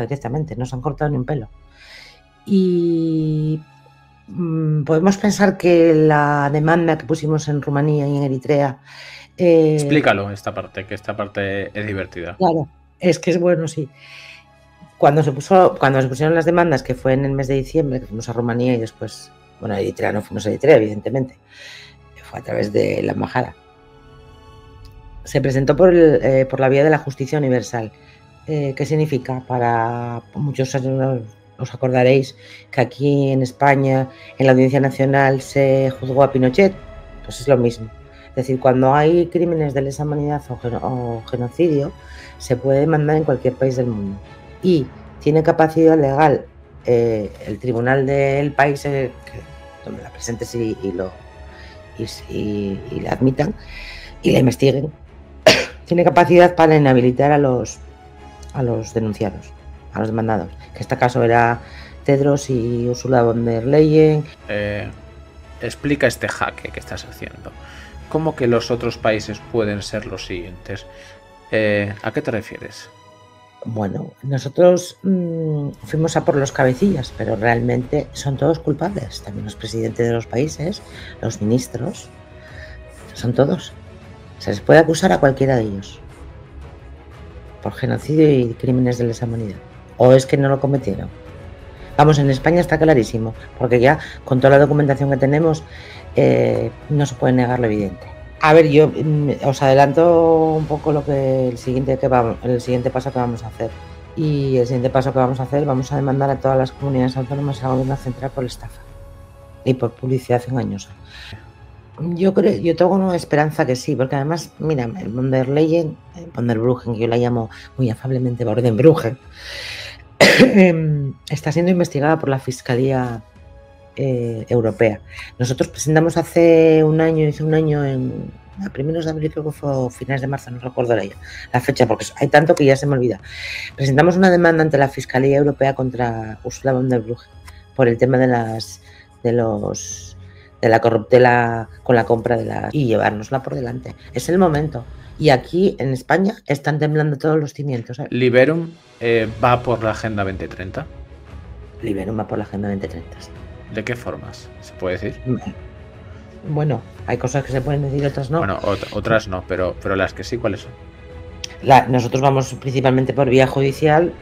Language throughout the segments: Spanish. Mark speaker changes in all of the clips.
Speaker 1: directamente, no se han cortado ni un pelo. Y mm, podemos pensar que la demanda que pusimos en Rumanía y en Eritrea. Eh, Explícalo
Speaker 2: esta parte, que esta parte es divertida. Claro,
Speaker 1: es que es bueno, sí. Cuando se, puso, cuando se pusieron las demandas, que fue en el mes de diciembre, que fuimos a Rumanía y después, bueno, a Eritrea no fuimos a Eritrea, evidentemente, fue a través de la embajada. Se presentó por, eh, por la vía de la justicia universal. Eh, ¿qué significa? Para muchos os acordaréis que aquí en España, en la Audiencia Nacional, se juzgó a Pinochet, pues es lo mismo. Es decir, cuando hay crímenes de lesa humanidad o, genocidio, se puede demandar en cualquier país del mundo. Y tiene capacidad legal eh, el tribunal del país eh, donde la presentes y, lo, y la admitan y la investiguen. tiene capacidad para inhabilitar a los a los denunciados, a los demandados. Que este caso era Tedros y Ursula von der Leyen.
Speaker 2: Eh, explica este jaque que estás haciendo. ¿Cómo que los otros países pueden ser los siguientes? Eh, ¿A qué te refieres?
Speaker 1: Bueno, nosotros mm, fuimos a por los cabecillas, pero realmente son todos culpables. También los presidentes de los países, los ministros, son todos. Se les puede acusar a cualquiera de ellos por genocidio y crímenes de lesa humanidad. ¿O es que no lo cometieron? Vamos, en España está clarísimo, porque ya con toda la documentación que tenemos eh, no se puede negar lo evidente. A ver, yo mm, os adelanto un poco lo que el siguiente que va, el siguiente paso que vamos a hacer. Y el siguiente paso que vamos a hacer, vamos a demandar a todas las comunidades autónomas y al gobierno central por estafa y por publicidad engañosa. Yo creo, yo tengo una esperanza que sí, porque además, mira, el der Leyen, von der Brugen, que yo la llamo muy afablemente Borden brugen está siendo investigada por la Fiscalía eh, Europea. Nosotros presentamos hace un año, hice un año en a primeros de abril, creo que fue finales de marzo, no recuerdo la, fecha, porque hay tanto que ya se me olvida. Presentamos una demanda ante la Fiscalía Europea contra Ursula von der Brugge por el tema de las de los de la corruptela con la compra de la y llevárnosla por delante. Es el momento. Y aquí en España están temblando todos los cimientos. ¿eh? Eh,
Speaker 2: Liberum va por la Agenda 2030. Liberum va por la Agenda 2030. ¿De qué formas? ¿Se puede decir?
Speaker 1: Bueno, hay cosas que se pueden decir, otras no. Bueno, otras
Speaker 2: no, pero, pero las que sí, ¿cuáles son?
Speaker 1: nosotros vamos principalmente por vía judicial.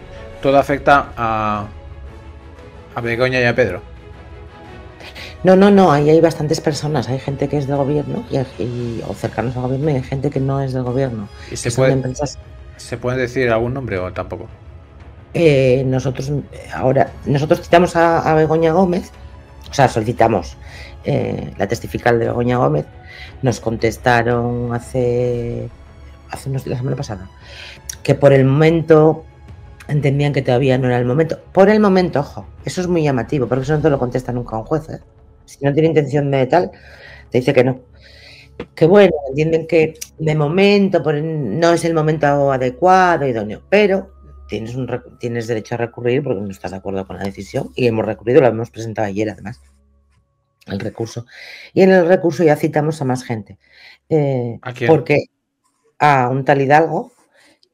Speaker 1: Todo
Speaker 2: afecta a, a Begoña y a Pedro.
Speaker 1: No, no, no, ahí hay bastantes personas. Hay gente que es del gobierno y, o cercanos al gobierno y hay gente que no es del gobierno. se, puede,
Speaker 2: se decir algún nombre o tampoco?
Speaker 1: Eh, nosotros ahora nosotros citamos a, Begoña Gómez, o sea, solicitamos eh, la testifical de Begoña Gómez. Nos contestaron hace, hace unos, la semana pasada que por el momento entendían que todavía no era el momento. Por el momento, ojo, eso es muy llamativo, porque eso no te lo contesta nunca un juez. ¿eh? si no tiene intención de tal, te dice que no. Que bueno, entienden que de momento no es el momento adecuado, idóneo, pero tienes, tienes derecho a recurrir porque no estás de acuerdo con la decisión y hemos recurrido, lo hemos presentado ayer además, el recurso. Y en el recurso ya citamos a más gente. Eh, porque a un tal Hidalgo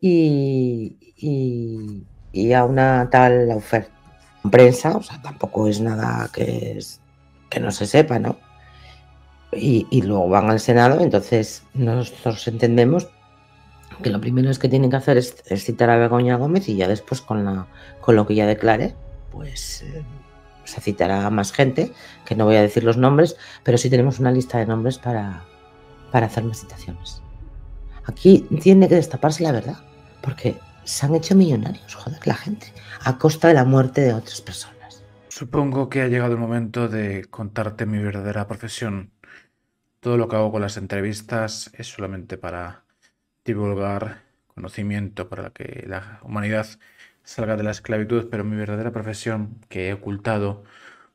Speaker 1: y, y, a una tal oferta. Prensa, o sea, tampoco es nada que es que no se sepa, ¿no? Y, luego van al Senado, entonces nosotros entendemos que lo primero es que tienen que hacer es, citar a Begoña Gómez y ya después con, la, lo que ya declare, pues eh, se citará a más gente, que no voy a decir los nombres, pero sí tenemos una lista de nombres para, para hacer más citaciones. Aquí tiene que destaparse la verdad, porque se han hecho millonarios, joder, la gente, a costa de la muerte de otras personas.
Speaker 2: Supongo que ha llegado el momento de contarte mi verdadera profesión. Todo lo que hago con las entrevistas es solamente para divulgar conocimiento, para que la humanidad salga de la esclavitud, pero mi verdadera profesión, que he ocultado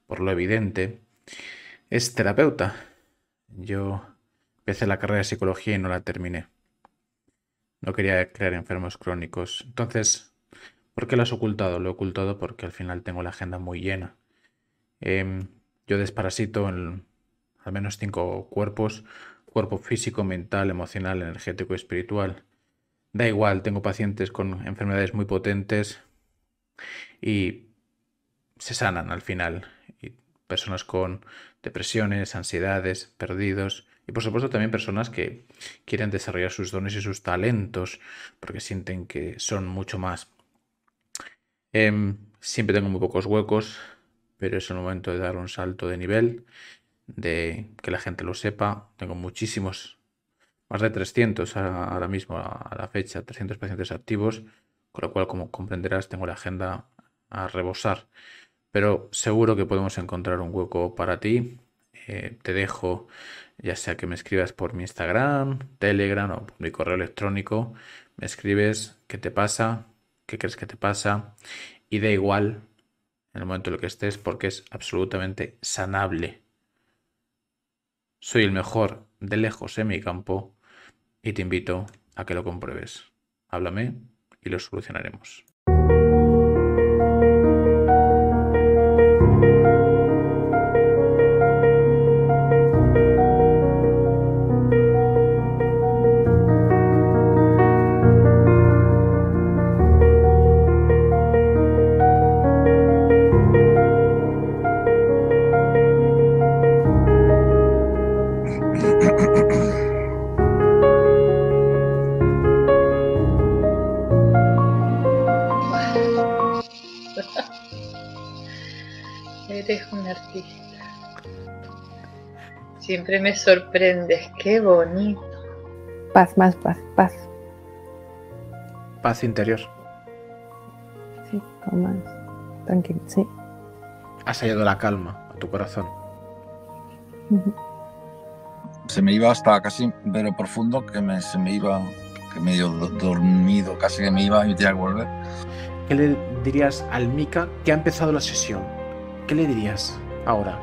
Speaker 2: por lo evidente, es terapeuta. Yo empecé la carrera de psicología y no la terminé. No quería crear enfermos crónicos. Entonces ¿Por qué lo has ocultado? Lo he ocultado porque al final tengo la agenda muy llena. Em, yo desparasito en al menos cinco cuerpos, cuerpo físico, mental, emocional, energético y espiritual. Da igual, tengo pacientes con enfermedades muy potentes y se sanan al final. Y personas con depresiones, ansiedades, perdidos y por supuesto también personas que quieren desarrollar sus dones y sus talentos porque sienten que son mucho más Em, siempre tengo muy pocos huecos, pero es el momento de dar un salto de nivel, de que la gente lo sepa. Tengo muchísimos, más de 300 ahora mismo a la fecha, 300 pacientes activos, con lo cual, como comprenderás, tengo la agenda a rebosar. Pero seguro que podemos encontrar un hueco para ti. Eh, te dejo, ya sea que me escribas por mi Instagram, Telegram o por mi correo electrónico, me escribes qué te pasa, qué crees que te pasa y da igual en el momento en el que estés porque es absolutamente sanable. Soy el mejor de lejos en mi campo y te invito a que lo compruebes. Háblame y lo solucionaremos. me sorprendes, qué bonito.
Speaker 1: Paz, más paz, paz. Paz interior. Sí, cómo Tranquilo, sí.
Speaker 2: Has hallado la calma a tu corazón. Se me iba hasta casi pero profundo que me, se me iba, que medio dormido, casi que me iba y me tenía que volver. ¿Qué le dirías al Mika que ha empezado la sesión? ¿Qué le dirías ahora?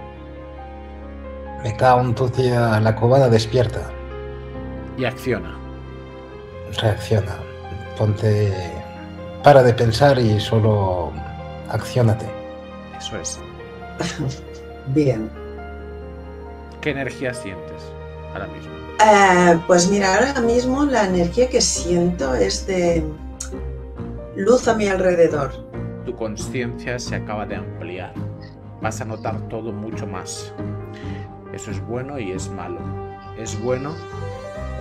Speaker 2: Me cago en tucia, la cobada despierta. Y acciona. Reacciona. Ponte. Para de pensar y solo. Acciónate. Eso es. Bien. ¿Qué energía sientes ahora mismo?
Speaker 1: Eh, pues mira, ahora mismo la energía que siento es de luz a mi alrededor.
Speaker 2: Tu conciencia se acaba de ampliar. Vas a notar todo mucho más. Eso es bueno y es malo. Es bueno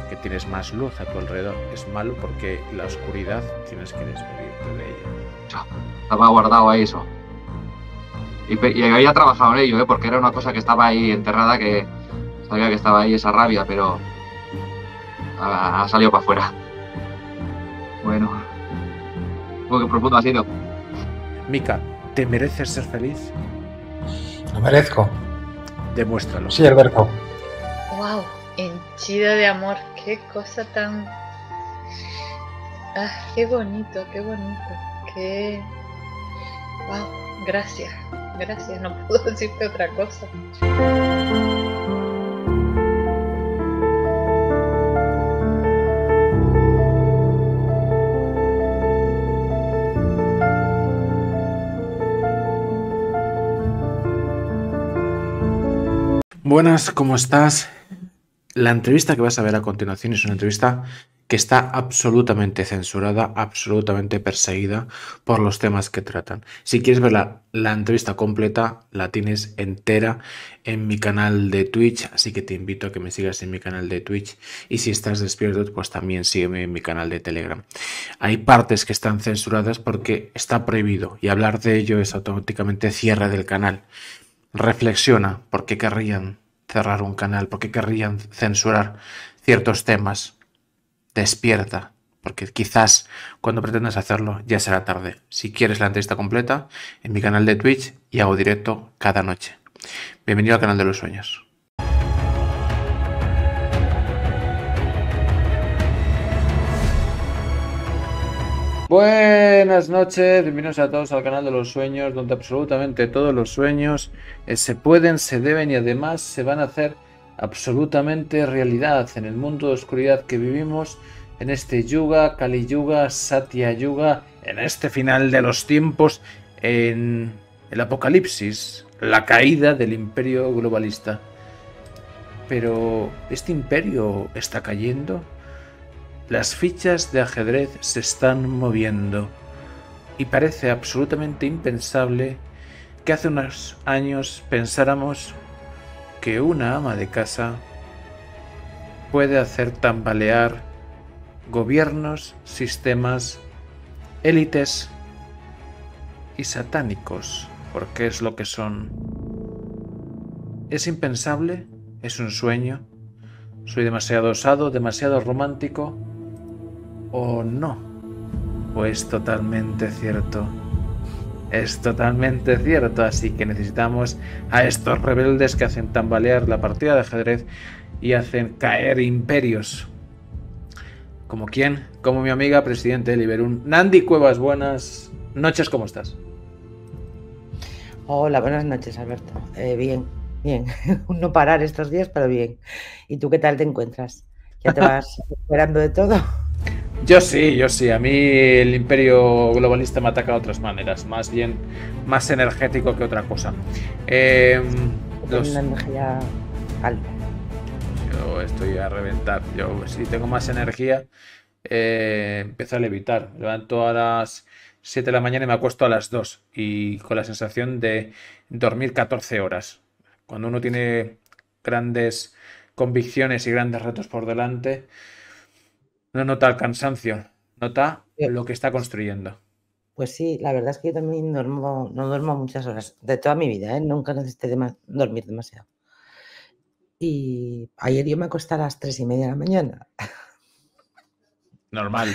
Speaker 2: porque tienes más luz a tu alrededor. Es malo porque la oscuridad tienes que despedirte de ella. Estaba guardado ahí eso. Y, había trabajado en ello, ¿eh? porque era una cosa que estaba ahí enterrada, que sabía que estaba ahí esa rabia, pero ha, salido para afuera. Bueno, qué profundo ha sido. Mica, ¿te mereces ser feliz? Lo merezco. Demuéstralo. Sí, Alberto.
Speaker 1: ¡Wow! henchida de amor. ¡Qué cosa tan.
Speaker 2: ¡Ah, qué bonito, qué bonito! ¡Qué.
Speaker 1: ¡Wow! Gracias, gracias. No puedo decirte otra cosa.
Speaker 2: Buenas, ¿cómo estás? La entrevista que vas a ver a continuación es una entrevista que está absolutamente censurada, absolutamente perseguida por los temas que tratan. Si quieres ver la, entrevista completa, la tienes entera en mi canal de Twitch, así que te invito a que me sigas en mi canal de Twitch y si estás despierto, pues también sígueme en mi canal de Telegram. Hay partes que están censuradas porque está prohibido y hablar de ello es automáticamente cierre del canal. Reflexiona por qué querrían cerrar un canal? porque querrían censurar ciertos temas? Despierta, porque quizás cuando pretendas hacerlo ya será tarde. Si quieres la entrevista completa, en mi canal de Twitch y hago directo cada noche. Bienvenido al canal de los sueños. Buenas noches, bienvenidos a todos al canal de los sueños, donde absolutamente todos los sueños eh, se pueden, se deben y además se van a hacer absolutamente realidad en el mundo de oscuridad que vivimos, en este Yuga, Kali Yuga, Satya Yuga, en este final de los tiempos, en el apocalipsis, la caída del imperio globalista. Pero, ¿este imperio está cayendo? Las fichas de ajedrez se están moviendo y parece absolutamente impensable que hace unos años pensáramos que una ama de casa puede hacer tambalear gobiernos, sistemas, élites y satánicos, porque es lo que son. ¿Es impensable? ¿Es un sueño? ¿Soy demasiado osado, demasiado romántico? o no. Pues totalmente cierto. Es totalmente cierto, así que necesitamos a estos rebeldes que hacen tambalear la partida de ajedrez y hacen caer imperios. ¿Como quién? Como mi amiga presidente de Liberum, Nandi Cuevas, buenas noches, ¿cómo estás?
Speaker 1: Hola, buenas noches, Alberto. Eh, bien, bien. no parar estos días, pero bien. ¿Y tú qué tal te encuentras? ¿Ya te vas esperando de todo?
Speaker 2: Yo sí, yo sí. A mí el imperio globalista me ataca de otras maneras, más bien más energético que otra cosa. Eh, Una
Speaker 1: energía
Speaker 2: alta. Yo estoy a reventar. Yo si tengo más energía, eh, empiezo a levitar. Levanto a las 7 de la mañana y me acuesto a las 2 y con la sensación de dormir 14 horas. Cuando uno tiene grandes convicciones y grandes retos por delante, no nota el cansancio, nota lo que está construyendo.
Speaker 1: Pues sí, la verdad es que yo también no duermo muchas horas de toda mi vida, ¿eh? nunca necesité dormir demasiado. Y ayer yo me acosté a las tres y media de la mañana.
Speaker 2: Normal,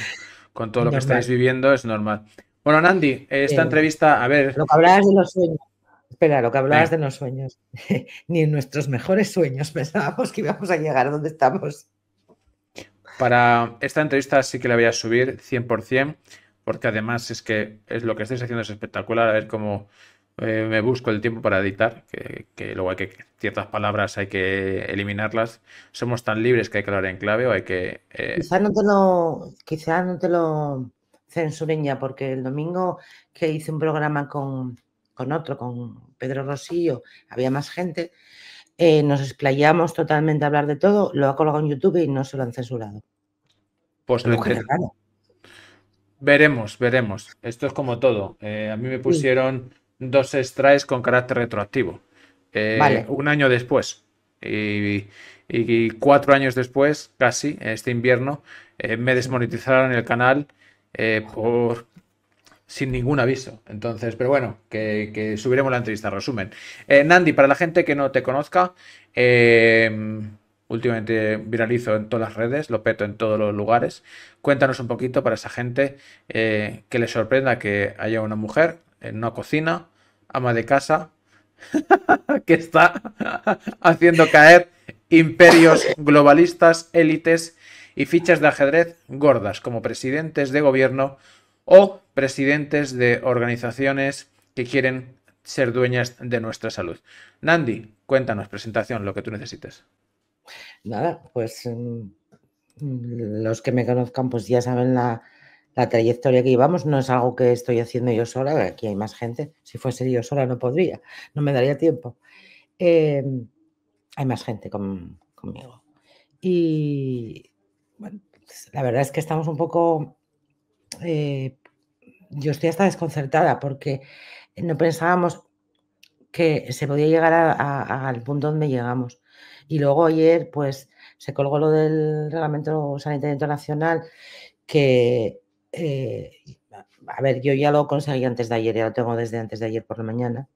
Speaker 2: con todo lo que estáis viviendo es normal. Bueno, Nandi, esta entrevista, a ver. Lo que hablabas de los
Speaker 1: sueños. Espera, lo que hablabas de los sueños. Ni en nuestros mejores sueños pensábamos que íbamos a llegar a donde estamos.
Speaker 2: Para esta entrevista sí que la voy a subir 100%, porque además es que es lo que estáis haciendo es espectacular, a ver cómo eh, me busco el tiempo para editar, que, luego hay que ciertas palabras hay que eliminarlas. Somos tan libres que hay que hablar en clave o hay que... Eh, Quizás no te
Speaker 1: lo... Quizás no te lo porque el domingo que hice un programa con, con otro, con Pedro Rosillo, había más gente eh, nos explayamos totalmente a hablar de todo, lo ha colgado en YouTube y no se lo han censurado.
Speaker 2: Pues lo que... Veremos, veremos. Esto es como todo. Eh, a mí me pusieron dos extraes con carácter retroactivo. Eh, un año después. Y, y, cuatro años después, casi, este invierno, me desmonetizaron el canal por sin ningún aviso. Entonces, pero bueno, que, subiremos la entrevista, resumen. Eh, Nandi, para la gente que no te conozca, em, últimamente viralizo en todas las redes, lo peto en todos los lugares. Cuéntanos un poquito para esa gente eh, que le sorprenda que haya una mujer en eh, una cocina, ama de casa, que está haciendo caer imperios globalistas, élites y fichas de ajedrez gordas como presidentes de gobierno o presidentes de organizaciones que quieren ser dueñas de nuestra salud. Nandi, cuéntanos, presentación, lo que tú necesites.
Speaker 1: Nada, pues em, los que me conozcan pues ya saben la, trayectoria que llevamos no es algo que estoy haciendo yo sola, aquí hay más gente. Si fuese yo sola no podría, no me daría tiempo. Em, hay más gente conmigo. Y pues, la verdad es que estamos un poco eh, yo estoy hasta desconcertada porque no pensábamos que se podía llegar al punto donde llegamos. Y luego ayer, pues, se colgó lo del Reglamento Sanitario Internacional, que, eh, a ver, yo ya lo conseguí antes de ayer, ya lo tengo desde antes de ayer por la mañana,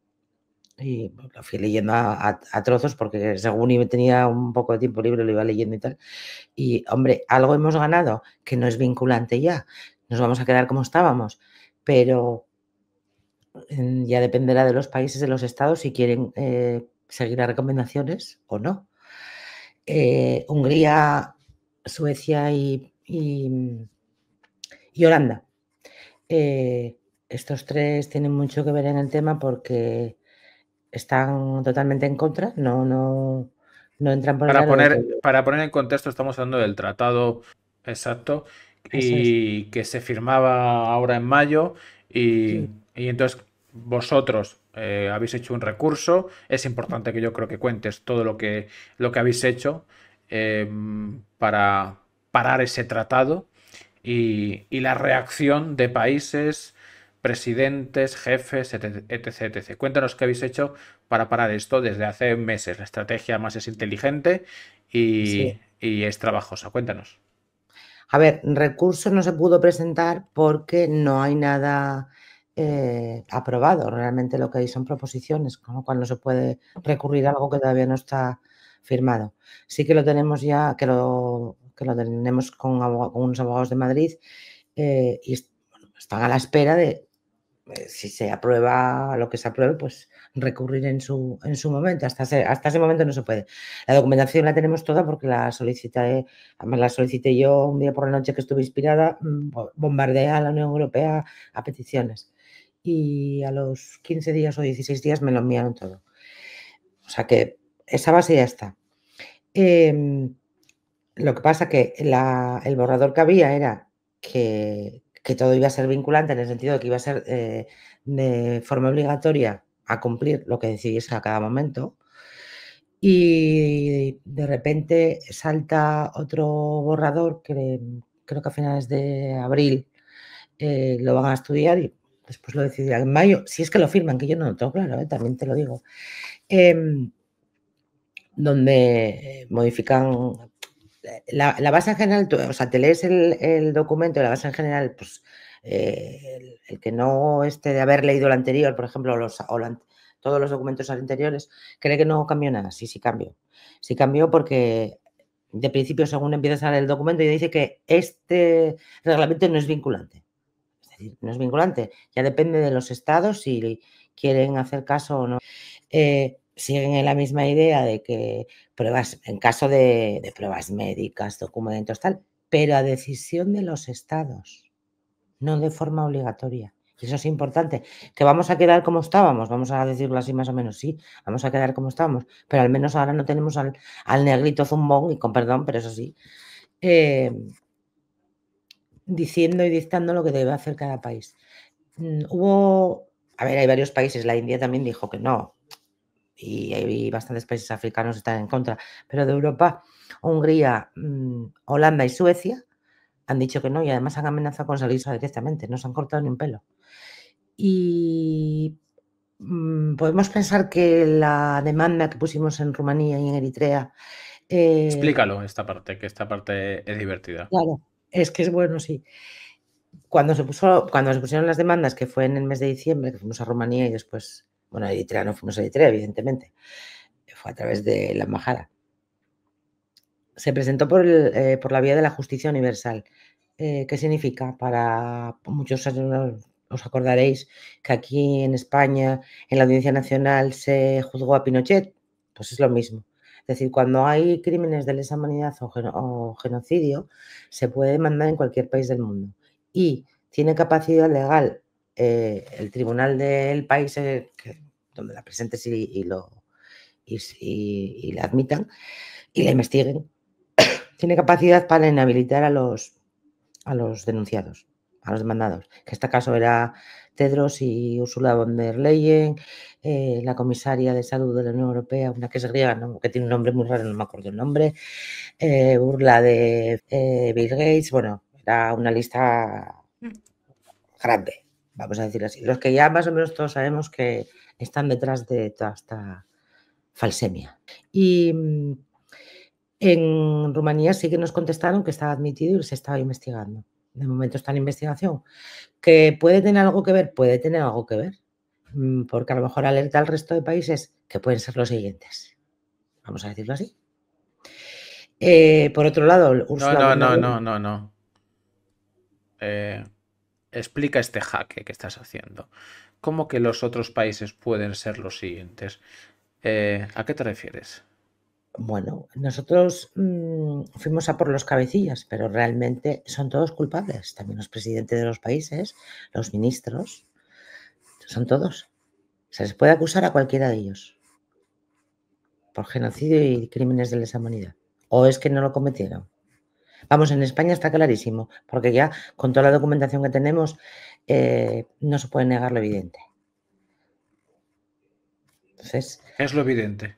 Speaker 1: y lo fui leyendo a, a, trozos porque según tenía un poco de tiempo libre lo iba leyendo y tal. Y hombre, algo hemos ganado que no es vinculante ya, nos vamos a quedar como estábamos, pero mm, ya dependerá de los países, de los estados, si quieren eh, seguir las recomendaciones o no. Eh, Hungría, Suecia y, Holanda. Eh, estos tres tienen mucho que ver en el tema porque están totalmente en contra, no, no, entran por para poner,
Speaker 2: Para poner en contexto, estamos hablando del tratado exacto y que se firmaba ahora en mayo y, entonces vosotros eh, habéis hecho un recurso, es importante que yo creo que cuentes todo lo que, lo que habéis hecho em, para parar ese tratado y, la reacción de países, presidentes, jefes, etc, Cuéntanos qué habéis hecho para parar esto desde hace meses. La estrategia más es inteligente y es trabajosa. Cuéntanos.
Speaker 1: A ver, recurso no se pudo presentar porque no hay nada eh, aprobado. Realmente lo que hay son proposiciones, con lo cual no se puede recurrir a algo que todavía no está firmado. Sí que lo tenemos ya, que lo, que lo tenemos con, unos abogados de Madrid eh, y están a la espera de eh, si se aprueba lo que se apruebe, pues recurrir en su, en su momento. Hasta ese, hasta ese momento no se puede. La documentación la tenemos toda porque la solicité, además la solicité yo un día por la noche que estuve inspirada, mm, bombardeé a la Unión Europea a peticiones. Y a los 15 días o 16 días me lo enviaron todo. O sea que esa base ya está. Em, lo que pasa que el borrador que había era que, todo iba a ser vinculante en el sentido de que iba a ser eh, de forma obligatoria a cumplir lo que decidís a cada momento. Y de repente salta otro borrador que creo que a finales de abril eh, lo van a estudiar y después lo decidirán en mayo, si es que lo firman, que yo no lo tengo claro, eh, también te lo digo, em, donde eh, modifican la, base en general, o sea, te lees el, el documento y la base en general, pues eh, el, que no esté de haber leído el anterior, por ejemplo, los, todos los documentos anteriores, cree que no cambió nada. Sí, sí cambió. Sí cambió porque de principio, según empieza a el documento, ya dice que este reglamento no es vinculante. Es decir, no es vinculante. Ya depende de los estados si quieren hacer caso o no. Eh, siguen en la misma idea de que pruebas, en caso de, de, pruebas médicas, documentos, tal, pero a decisión de los estados no de forma obligatoria. Y eso es importante. Que vamos a quedar como estábamos, vamos a decirlo así más o menos, sí, vamos a quedar como estábamos, pero al menos ahora no tenemos al, negrito zumbón, y con perdón, pero eso sí, em, diciendo y dictando lo que debe hacer cada país. Mm, hubo, a ver, hay varios países, la India también dijo que no, y hay bastantes países africanos que están en contra, pero de Europa, Hungría, mm, Holanda y Suecia han dicho que no y además han amenazado con salirse directamente, no se han cortado ni un pelo. Y mm, podemos pensar que la demanda que pusimos en Rumanía y en Eritrea... Eh, Explícalo
Speaker 2: esta parte, que esta parte es divertida.
Speaker 1: Claro, es que es bueno, sí. Cuando se, puso, cuando se pusieron las demandas, que fue en el mes de diciembre, que fuimos a Rumanía y después, bueno, a Eritrea no fuimos a Eritrea, evidentemente, fue a través de la embajada se presentó por, el, eh, por, la vía de la justicia universal. Eh, ¿Qué significa? Para muchos os acordaréis que aquí en España, en la Audiencia Nacional, se juzgó a Pinochet. Pues es lo mismo. Es decir, cuando hay crímenes de lesa humanidad o, genocidio, se puede mandar en cualquier país del mundo. Y tiene capacidad legal eh, el tribunal del país donde la presentes y, lo, y la admitan y la investiguen tiene capacidad para inhabilitar a los, a los denunciados, a los demandados, que en este caso era Tedros y Ursula von der Leyen, eh, la comisaria de salud de la Unión Europea, una que es griega, que tiene un nombre muy raro, no me acuerdo el nombre, eh, burla de eh, Bill Gates, bueno, era una lista grande, vamos a decir así. Los que ya más o menos todos sabemos que están detrás de toda esta falsemia. Y mm, en Rumanía sí que nos contestaron que estaba admitido y se estaba investigando. De momento está en investigación. ¿Que puede tener algo que ver? Puede tener algo que ver. Mm, porque a lo mejor alerta al resto de países que pueden ser los siguientes. Vamos a decirlo así. Eh, por otro lado, no, no, no,
Speaker 2: no, no, no, explica este jaque que estás haciendo. ¿Cómo que los otros países pueden ser los siguientes? Eh, ¿A qué te refieres?
Speaker 1: Bueno, nosotros mm, fuimos a por los cabecillas, pero realmente son todos culpables. También los presidentes de los países, los ministros, son todos. Se les puede acusar a cualquiera de ellos por genocidio y crímenes de lesa humanidad. ¿O es que no lo cometieron? Vamos, en España está clarísimo, porque ya con toda la documentación que tenemos eh, no se puede negar lo evidente. Entonces,
Speaker 2: es lo evidente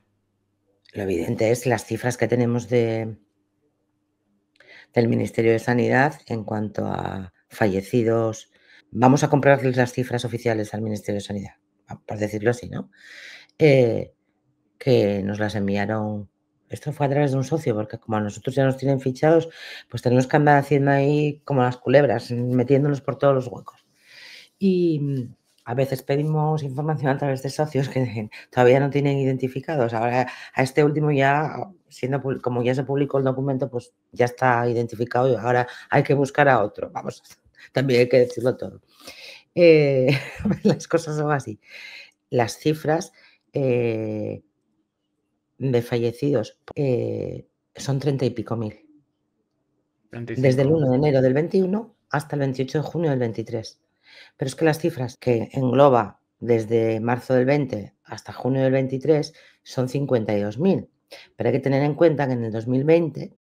Speaker 1: lo evidente es las cifras que tenemos del Ministerio de Sanidad en cuanto a fallecidos. Vamos a comprarles las cifras oficiales al Ministerio de Sanidad, por decirlo así, ¿no? Eh, que nos las enviaron. Esto fue a través de un socio, porque como a nosotros ya nos tienen fichados, pues tenemos que andar haciendo ahí como las culebras, metiéndonos por todos los huecos. Y a veces pedimos información a través de socios que todavía no tienen identificados. Ahora, a este último ya, siendo como ya se publicó el documento, pues ya está identificado y ahora hay que buscar a otro. Vamos, también hay que decirlo todo. Eh, las cosas son así. Las cifras eh, de fallecidos eh, son treinta y pico mil.
Speaker 2: Desde el 1 de enero del
Speaker 1: 21 hasta el 28 de junio del 23. Pero es que las cifras que engloba desde marzo del 20 hasta junio del 23 son 52.000. Pero hay que tener en cuenta que en el 2020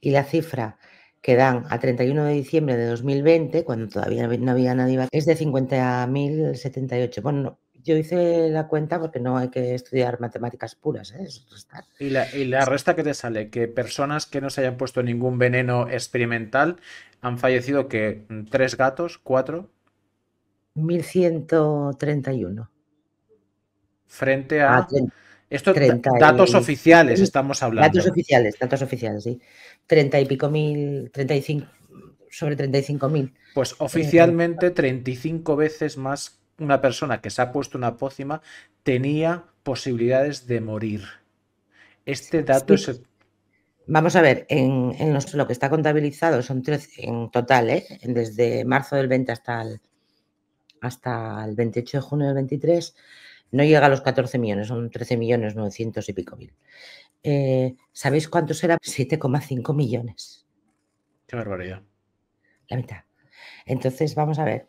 Speaker 1: y la cifra que dan a 31 de diciembre de 2020, cuando todavía no había nadie, es de 50.078. Bueno, yo hice la cuenta porque no hay que estudiar matemáticas puras, ¿eh?
Speaker 2: ¿Y la, resta que te sale, que personas que no se hayan puesto ningún veneno experimental han fallecido que mm, tres gatos, cuatro.
Speaker 1: 1131.
Speaker 2: Frente a... Ah, esto datos oficiales estamos hablando. Datos
Speaker 1: oficiales, datos oficiales, sí. Treinta y pico mil, 35, sobre cinco mil. Pues eh, oficialmente
Speaker 2: cinco veces más una persona
Speaker 1: que se ha puesto una pócima tenía posibilidades de morir. Este dato es... Vamos a ver, en, lo que está contabilizado son 13 en total, ¿eh? desde marzo del 20 hasta el, hasta el 28 de junio del 23, no llega a los 14 millones, son 13 millones 900 y pico mil. Eh, ¿Sabéis cuántos eran? 7,5 millones. Qué barbaridad. La mitad. Entonces, vamos a ver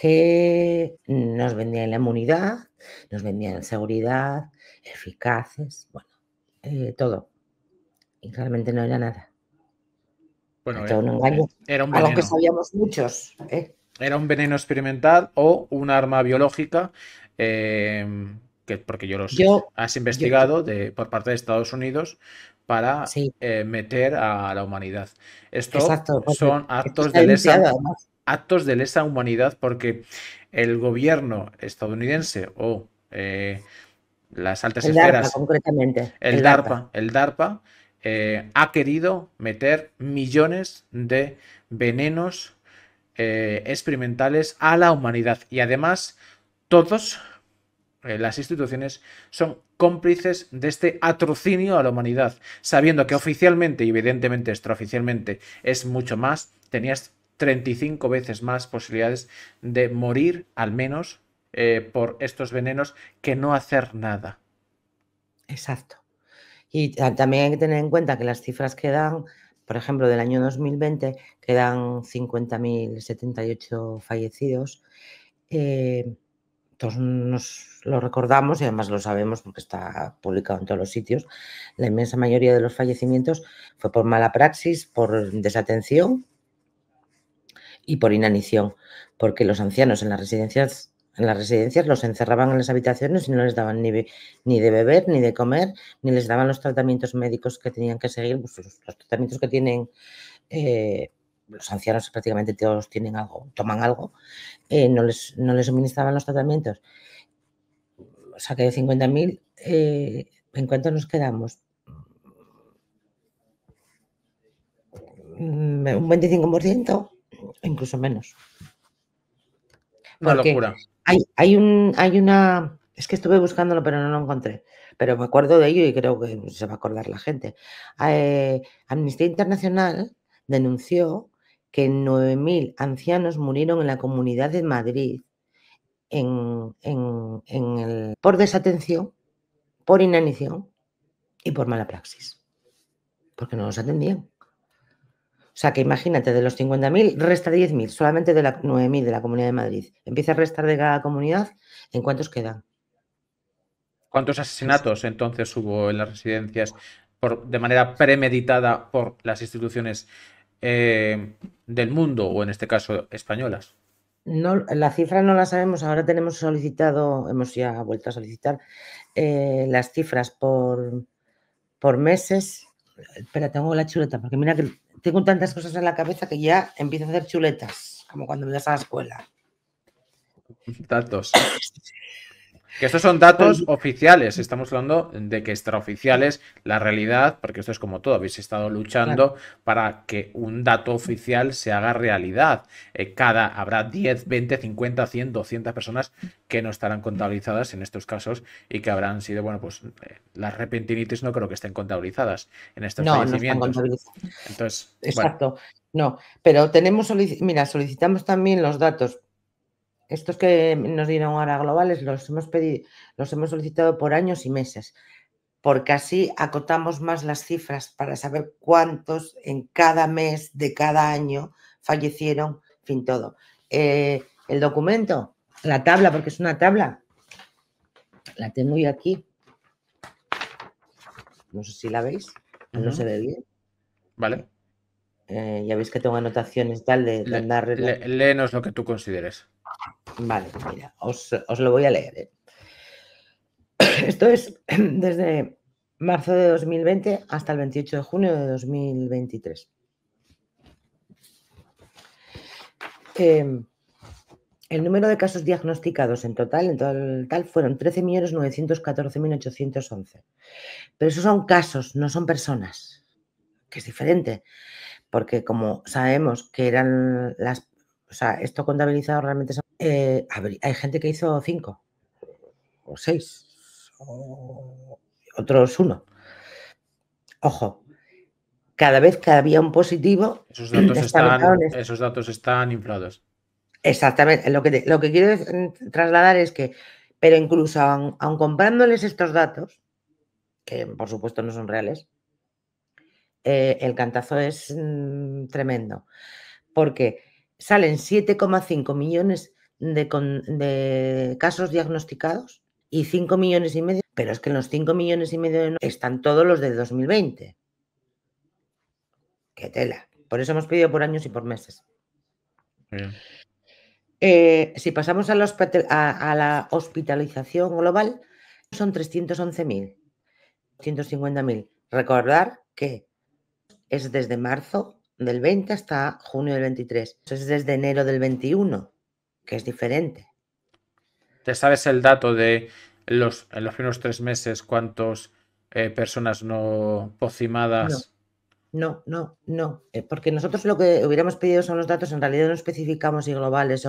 Speaker 1: que nos vendían la inmunidad, nos vendían seguridad, eficaces, bueno, eh, todo. Y realmente no era nada. Bueno, era, un veneno. que sabíamos muchos.
Speaker 2: ¿eh? Era un veneno experimental o un arma biológica. Em, que, porque yo lo sé, has investigado por parte de Estados Unidos para eh, meter a la humanidad. Esto son actos de lesa, actos de lesa humanidad porque el gobierno estadounidense o eh, las altas esferas, el, DARPA, el DARPA eh, ha querido meter millones de venenos eh, experimentales a la humanidad y además todos las instituciones son cómplices de este atrocinio a la humanidad, sabiendo que oficialmente y evidentemente extraoficialmente es mucho más, tenías 35 veces más posibilidades de morir, al menos, eh, por estos venenos
Speaker 1: que no hacer nada. Exacto. Y también hay que tener en cuenta que las cifras que dan, por ejemplo, del año 2020, quedan 50.078 fallecidos. Eh, todos nos lo recordamos y además lo sabemos porque está publicado en todos los sitios, la inmensa mayoría de los fallecimientos fue por mala praxis, por desatención y por inanición, porque los ancianos en las residencias en las residencias los encerraban en las habitaciones y no les daban ni, de beber, ni de comer, ni les daban los tratamientos médicos que tenían que seguir, pues, los, tratamientos que tienen eh, los ancianos prácticamente todos tienen algo, toman algo, eh, no, les, no les suministraban los tratamientos. O sea que de 50.000, eh, ¿en cuánto nos quedamos? Mm, ¿Un 25%? incluso menos. Una locura. Hay, un, hay una. Es que estuve buscándolo, pero no lo encontré. Pero me acuerdo de ello y creo que se va a acordar la gente. Eh, Amnistía Internacional denunció que 9.000 ancianos murieron en la comunidad de Madrid en, el, por desatención, por inanición y por mala praxis, porque no los atendían. O sea que imagínate, de los 50.000, resta 10.000, solamente de la 9.000 de la Comunidad de Madrid. Empieza a restar de cada comunidad, ¿en cuántos quedan?
Speaker 2: ¿Cuántos asesinatos entonces hubo en las residencias por, de manera premeditada por las instituciones eh, del mundo o en este caso españolas?
Speaker 1: No, la cifra no la sabemos. Ahora tenemos solicitado, hemos ya vuelto a solicitar eh, las cifras por, por meses. Espera, tengo la chuleta porque mira que tengo tantas cosas en la cabeza que ya empiezo a hacer chuletas, como cuando me das a la escuela. Datos.
Speaker 2: Que estos son datos pues oficiales, estamos hablando de que extraoficiales, la realidad, porque esto es como todo, habéis estado luchando para que un dato oficial se haga realidad. Eh, cada, habrá 10, 20, 50, 100, 200 personas que no estarán contabilizadas en estos casos y que habrán sido, bueno, pues eh, las repentinitis no creo que estén
Speaker 1: contabilizadas
Speaker 2: en estos no, No Entonces, Exacto,
Speaker 1: no, pero tenemos, mira, solicitamos también los datos estos que nos dieron ahora globales los hemos pedido, los hemos solicitado por años y meses, porque así acotamos más las cifras para saber cuántos en cada mes de cada año fallecieron, fin, todo. Eh, el documento, la tabla, porque es una tabla, la tengo yo aquí. No sé si la veis, no se ve bien. Vale. Eh, ya veis que tengo anotaciones tal de, andar.
Speaker 2: lo que tú consideres. Vale, mira, os, lo voy
Speaker 1: a leer. ¿eh? Esto es desde marzo de 2020 hasta el 28 de junio de 2023. Em, el número de casos diagnosticados en total, en total fueron 13.914.811. Pero esos son casos, no son personas, que es diferente, porque como sabemos que eran las, o sea, esto contabilizado realmente son eh, hay gente que hizo cinco, o seis, otros uno. Ojo, cada vez que había un positivo, esos datos, este.
Speaker 2: están, inflados.
Speaker 1: Exactamente, lo que, quiero trasladar es que, pero incluso aun, comprándoles estos datos, que por supuesto no son reales, eh, el cantazo es mm, tremendo, porque salen 7,5 millones de, casos diagnosticados y 5 millones y medio, pero es que los 5 millones y medio están todos los de 2020. Qué tela. Por eso hemos pedido por años y por meses. Eh, si pasamos a la, a, la hospitalización global, son 311.000, 150.000. Recordar que es desde marzo del 20 hasta junio del 23. entonces es desde enero del 21 que es diferente.
Speaker 2: ¿Te sabes el dato de los, en los primeros tres meses cuántas eh, personas no pocimadas?
Speaker 1: No, no, no, eh, porque nosotros lo que hubiéramos pedido son los datos, en realidad no especificamos si globales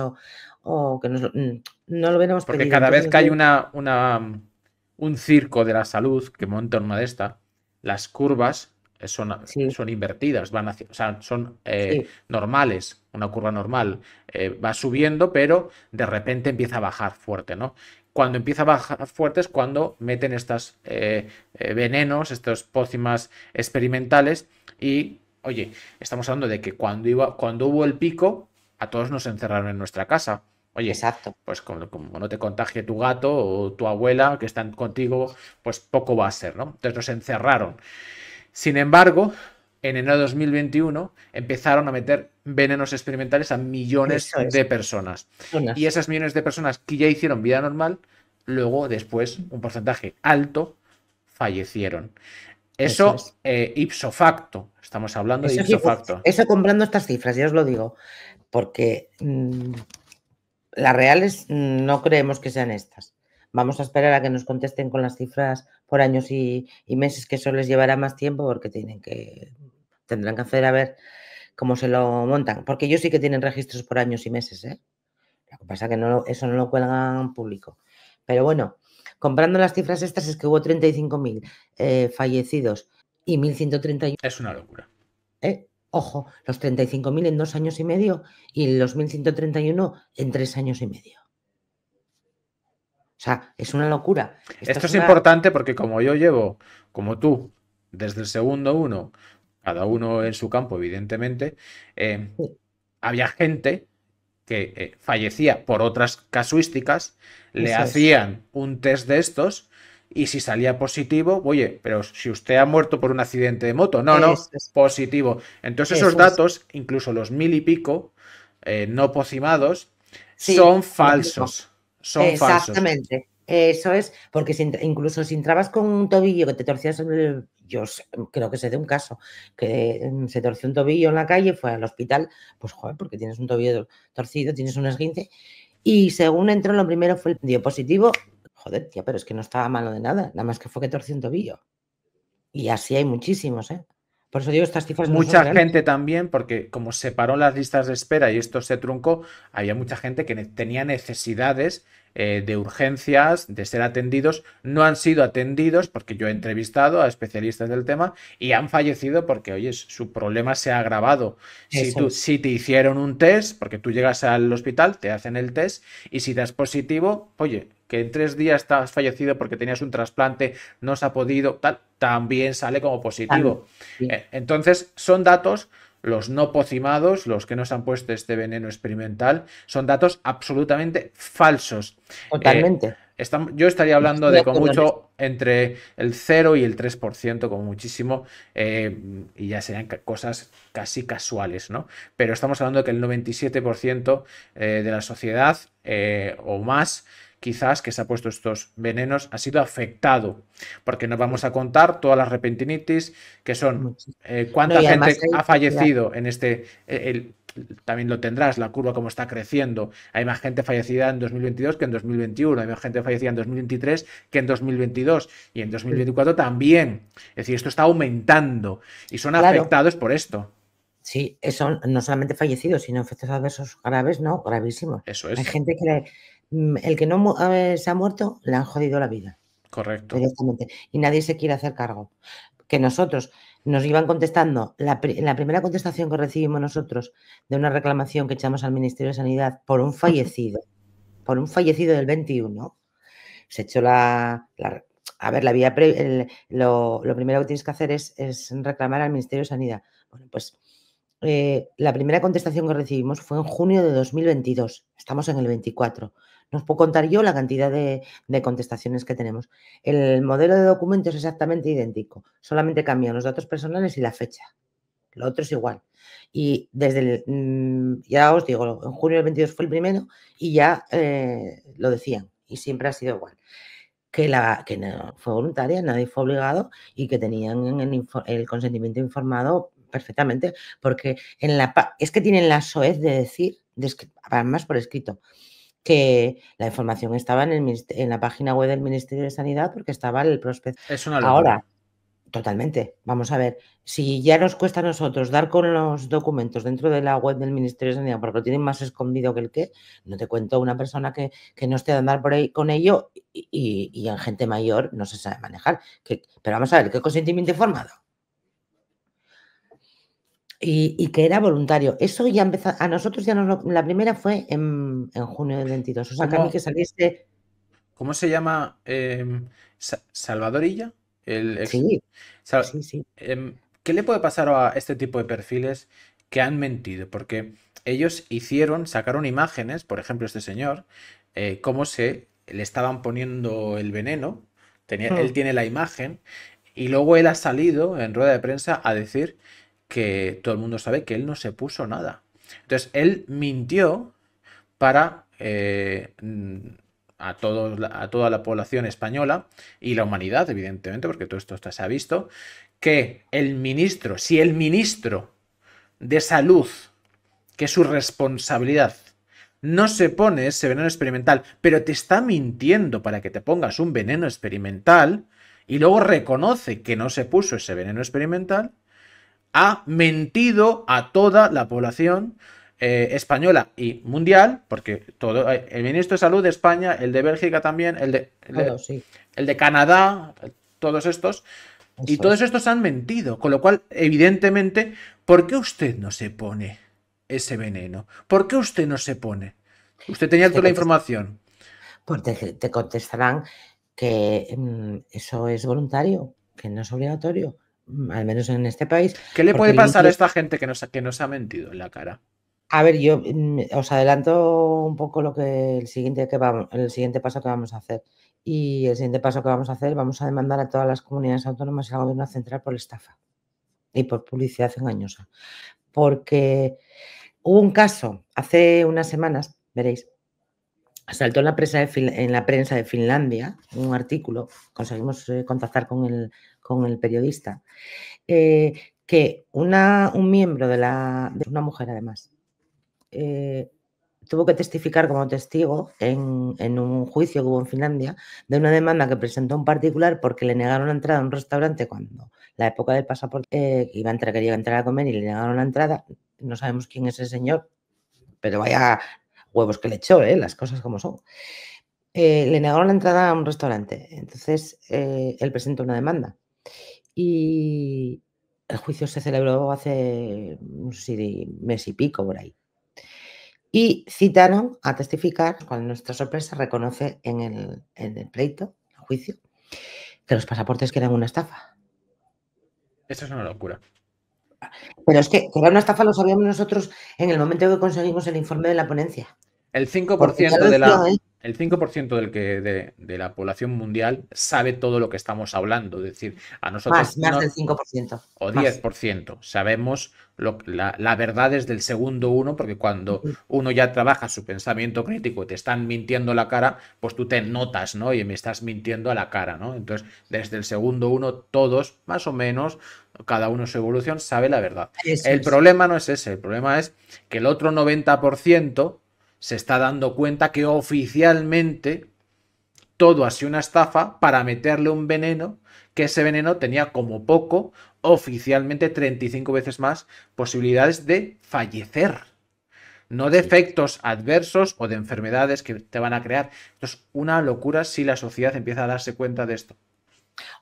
Speaker 1: o, que mm, no lo hubiéramos porque pedido. Porque cada vez que hay
Speaker 2: una, una, mm, un circo de la salud que monta una de estas, las curvas son, son invertidas, van son eh, normales, una curva normal. Eh, va subiendo, pero de repente empieza a bajar fuerte, ¿no? Cuando empieza a bajar fuerte es cuando meten estas eh, venenos, estos pócimas experimentales y, oye, estamos hablando de que cuando, iba, cuando hubo el pico, a todos nos encerraron en nuestra casa. Oye, Exacto. pues como, como, no te contagie tu gato o tu abuela que están contigo, pues poco va a ser, ¿no? Entonces nos encerraron. Sin embargo, en enero de 2021 empezaron a meter venenos experimentales a millones de personas. Y esas millones de personas que ya hicieron vida normal, luego después un porcentaje alto fallecieron. Eso, eh, ipso facto, estamos hablando de ipso pues, facto. Eso
Speaker 1: comprando estas cifras, ya os lo digo, porque mm, las reales mm, no creemos que sean estas. Vamos a esperar a que nos contesten con las cifras por años y, meses, que eso les llevará más tiempo porque tienen que, tendrán que hacer a ver cómo se lo montan. Porque ellos sí que tienen registros por años y meses, ¿eh? Lo que pasa es que no, eso no lo cuelgan público. Pero bueno, comprando las cifras estas es que hubo 35.000 eh, fallecidos y 1.131. Es una locura. Eh, ojo, los 35.000 en dos años y medio y los 1.131 en tres años y medio. O sea, es una locura. Esto es, importante
Speaker 2: porque como yo llevo, como tú, desde el segundo uno, cada uno en su campo, evidentemente, eh, había gente que eh, fallecía por otras casuísticas, le hacían un test de estos y si salía positivo, oye, pero si usted ha muerto por un accidente de moto, no, no, es, positivo. Entonces esos datos, incluso los mil y pico, eh, no pocimados, son falsos. Exactamente.
Speaker 1: Eso es, porque incluso si entrabas con un tobillo que te torcías, eh, yo creo que sé de un caso, que mm, se torció un tobillo en la calle, fue al hospital, pues joder, porque tienes un tobillo torcido, tienes un esguince, y según entró, lo primero fue el diapositivo joder, tía, pero es que no estaba malo de nada, nada más que fue que torció un tobillo. Y así hay muchísimos, ¿eh? Por eso digo, estas cifras. Mucha gente
Speaker 2: también, porque como se paró las listas de espera y esto se truncó, había mucha gente que tenía necesidades eh, de urgencias, de ser atendidos, no han sido atendidos porque yo he entrevistado a especialistas del tema y han fallecido porque, oye, su problema se ha agravado. Si, tú, si te hicieron un test, porque tú llegas al hospital, te hacen el test y si das positivo, oye, que en tres días estás fallecido porque tenías un trasplante, no se ha podido, tal, también sale como positivo. Eh, entonces, son datos los no pocimados, los que nos han puesto este veneno experimental, son datos absolutamente falsos. Totalmente. Eh, yo estaría hablando de con mucho entre el 0 y el 3%, como muchísimo, eh, y ya serían cosas casi casuales, ¿no? Pero estamos hablando de que el 97% eh, de la sociedad o más quizás que se ha puesto estos venenos ha sido afectado, porque nos vamos a contar todas las repentinitis, que son eh, cuánta gente ha fallecido en este... Eh, también lo tendrás, la curva como está creciendo. Hay más gente fallecida en 2022 que en 2021, hay más gente fallecida en 2023 que en 2022 y en 2024 también. Es decir, esto está
Speaker 1: aumentando y son afectados por esto. Sí, eso eh, no solamente fallecidos, sino efectos adversos graves, no, gravísimos. Eso es. Hay gente que mm, el que no se ha muerto le han jodido la vida. Correcto. Y nadie se quiere hacer cargo. Que nosotros nos iban contestando, la, primera contestación que recibimos nosotros de una reclamación que echamos al Ministerio de Sanidad por un fallecido, por un fallecido del 21, se echó la, a ver, la vía lo, primero que tienes que hacer es, es reclamar al Ministerio de Sanidad. Bueno, pues eh, la primera contestación que recibimos fue en junio de 2022. Estamos en el 24. No os puedo contar yo la cantidad de, contestaciones que tenemos. El modelo de documento es exactamente idéntico. Solamente cambian los datos personales y la fecha. Lo otro es igual. Y desde el, mm, ya os digo, en junio del 22 fue el primero y ya eh, lo decían. Y siempre ha sido igual. Que, la, que no fue voluntaria, nadie fue obligado y que tenían el consentimiento informado perfectamente, porque en la, es que tienen la soez de decir, de, además por escrito, que la información estaba en, el, en, la página web del Ministerio de Sanidad porque estaba el prospecto. Ahora, totalmente. Vamos a ver, si ya nos cuesta a nosotros dar con los documentos dentro de la web del Ministerio de Sanidad porque lo tienen más escondido que el que, no te cuento una persona que, no esté a andar por ahí con ello y, y, en gente mayor no se sabe manejar. Que, pero vamos a ver, ¿qué consentimiento formado y, que era voluntario. Eso ya empezó, a nosotros ya nos lo, la primera fue en, junio del 22. O sea, que que saliste...
Speaker 2: ¿Cómo se llama? Em, ¿Salvadorilla? El, Sí, sí, em, ¿Qué le puede pasar a este tipo de perfiles que han mentido? Porque ellos hicieron, sacaron imágenes, por ejemplo, este señor, eh, cómo se le estaban poniendo el veneno. Tenía, hmm. Él tiene la imagen. Y luego él ha salido en rueda de prensa a decir que todo el mundo sabe que él no se puso nada. Entonces, él mintió para eh, a, a toda la población española y la humanidad, evidentemente, porque todo esto se ha visto, que el ministro, si el ministro de salud, que es su responsabilidad, no se pone ese veneno experimental, pero te está mintiendo para que te pongas un veneno experimental y luego reconoce que no se puso ese veneno experimental, ha mentido a toda la población eh, española y mundial, porque todo eh, el ministro de Salud de España, el de Bélgica también, el de, Canadá, todos estos, y todos estos han mentido, con lo cual, evidentemente, ¿por qué usted no se pone ese veneno?
Speaker 1: ¿Por qué usted no se pone? Usted tenía toda la información. Porque te, contestarán que mm, eso es voluntario, que no es obligatorio, al menos en este país. ¿Qué le puede pasar a esta
Speaker 2: gente que nos, que nos ha mentido en la cara?
Speaker 1: A ver, yo mm, os adelanto un poco lo que el siguiente que vamos, el siguiente paso que vamos a hacer. Y el siguiente paso que vamos a hacer, vamos a demandar a todas las comunidades autónomas y al gobierno central por estafa y por publicidad engañosa. Porque hubo un caso hace unas semanas, veréis, saltó en la, prensa en la prensa de Finlandia un artículo, conseguimos eh, contactar con el con el periodista, eh, que una, un miembro de la, de una mujer además, eh, tuvo que testificar como testigo en, un juicio que hubo en Finlandia de una demanda que presentó un particular porque le negaron la entrada a un restaurante cuando la época del pasaporte eh, iba a entrar, quería entrar a comer y le negaron la entrada. No sabemos quién es ese señor, pero vaya huevos que le echó, eh, las cosas como son. le negaron la entrada a un restaurante. Entonces él presentó una demanda y el juicio se celebró hace un mes y pico por ahí. Y citaron a testificar, con nuestra sorpresa, reconoce en el, pleito, en el juicio, que los pasaportes que eran una estafa. Eso es una locura. Pero es que, era una estafa lo sabíamos nosotros en el momento que conseguimos el informe de la ponencia.
Speaker 2: El 5% de la el 5% del que, de, la población mundial sabe todo lo que estamos hablando. decir, a nosotros. Más, del
Speaker 1: 5%.
Speaker 2: O 10%. Sabemos lo, la, verdad desde el segundo uno, porque cuando uno ya trabaja su pensamiento crítico y te están mintiendo la cara, pues tú te notas, ¿no? Y me estás mintiendo a la cara, ¿no? Entonces, desde el segundo uno, todos, más o menos, cada uno su evolución, sabe la verdad. el problema no es ese. El problema es que el otro 90% se está dando cuenta que oficialmente todo ha sido una estafa para meterle un veneno que ese veneno tenía como poco, oficialmente 35 veces más posibilidades de fallecer. No de efectos adversos o de enfermedades que te van a crear. entonces es una locura si la sociedad empieza a darse cuenta de esto.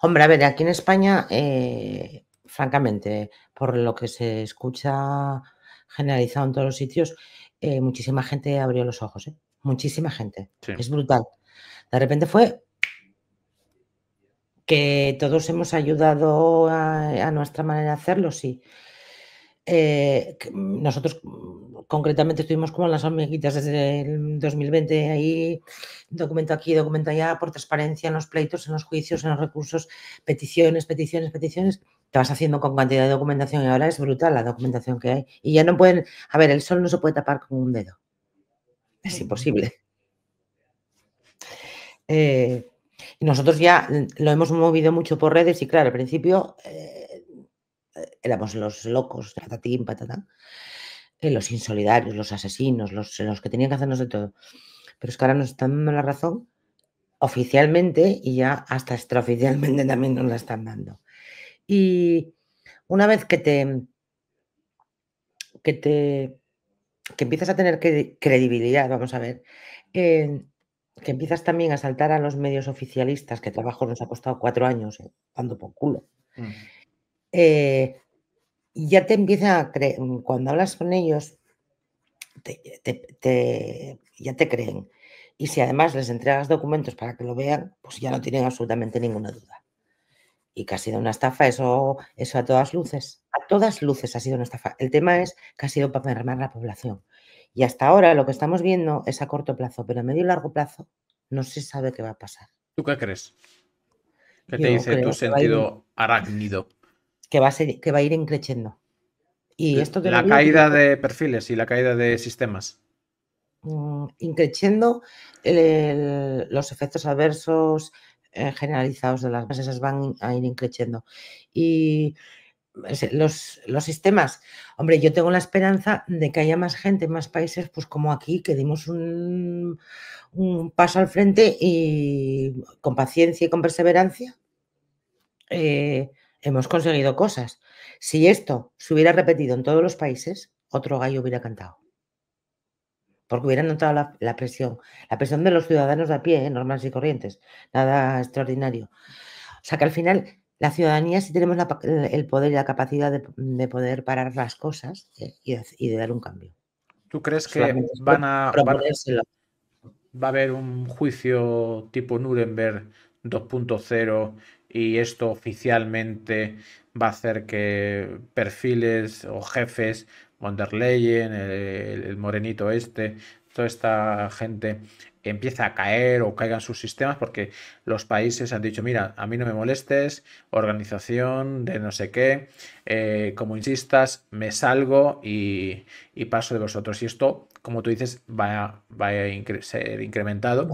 Speaker 1: Hombre, a ver, aquí en España, eh, francamente, por lo que se escucha generalizado en todos los sitios, eh, muchísima gente abrió los ojos, ¿eh? muchísima gente. Es brutal. De repente fue que todos hemos ayudado a, nuestra manera de hacerlo, sí. Eh, nosotros concretamente estuvimos como las hormiguitas desde el 2020 ahí, documento aquí, documento allá, por transparencia en los pleitos, en los juicios, en los recursos, peticiones, peticiones, peticiones te vas haciendo con cantidad de documentación y ahora es brutal la documentación que hay. Y ya no pueden, a ver, el sol no se puede tapar con un dedo. Es imposible. Eh, nosotros ya lo hemos movido mucho por redes y claro, al principio eh, éramos los locos, patatín, eh, los insolidarios, los asesinos, los, los que tenían que hacernos de todo. Pero es que ahora nos están dando la razón oficialmente y ya hasta extraoficialmente también nos la están dando. Y una vez que te, que te que empiezas a tener credibilidad, vamos a ver, que empiezas también a saltar a los medios oficialistas, que trabajo nos ha costado cuatro años, eh, dando por culo. Eh, ya te empiezan a creer, cuando hablas con ellos, ya te creen. Y si además les entregas documentos para que lo vean, pues ya no tienen absolutamente ninguna duda y que ha sido una estafa, eso, eso a todas luces, a todas luces ha sido una estafa. El tema es que ha sido para mermar la población. Y hasta ahora lo que estamos viendo es a corto plazo, pero a medio y largo plazo no se sabe qué va a pasar. ¿Tú qué crees? ¿Qué te dice tu sentido
Speaker 2: arácnido?
Speaker 1: Que va, a ser, que va a ir increciendo. Y esto la caída
Speaker 2: de perfiles y la caída de sistemas.
Speaker 1: Mm, increciendo los efectos adversos, eh, generalizados de las bases van a ir increciendo. Y pues, eh, los, sistemas. Hombre, yo tengo la esperanza de que haya más gente, en más países, pues como aquí, que dimos un, paso al frente y con paciencia y con perseverancia eh, hemos conseguido cosas. Si esto se hubiera repetido en todos los países, otro gallo hubiera cantado porque hubieran notado la, presión, la presión de los ciudadanos de a pie, ¿eh? normales y corrientes, nada extraordinario. O sea que al final la ciudadanía sí tenemos el poder y la capacidad de, poder parar las cosas ¿eh? y, de, dar un cambio. ¿Tú crees que van a, va
Speaker 2: a haber un juicio tipo Nuremberg 2.0 y esto oficialmente va a hacer que perfiles o jefes Von el, morenito este, toda esta gente empieza a caer o caigan sus sistemas porque los países han dicho, mira, a mí no me molestes, organización de no sé qué, eh, como insistas, me salgo y, paso de vosotros. Y esto, como tú dices, va a, a ser incrementado.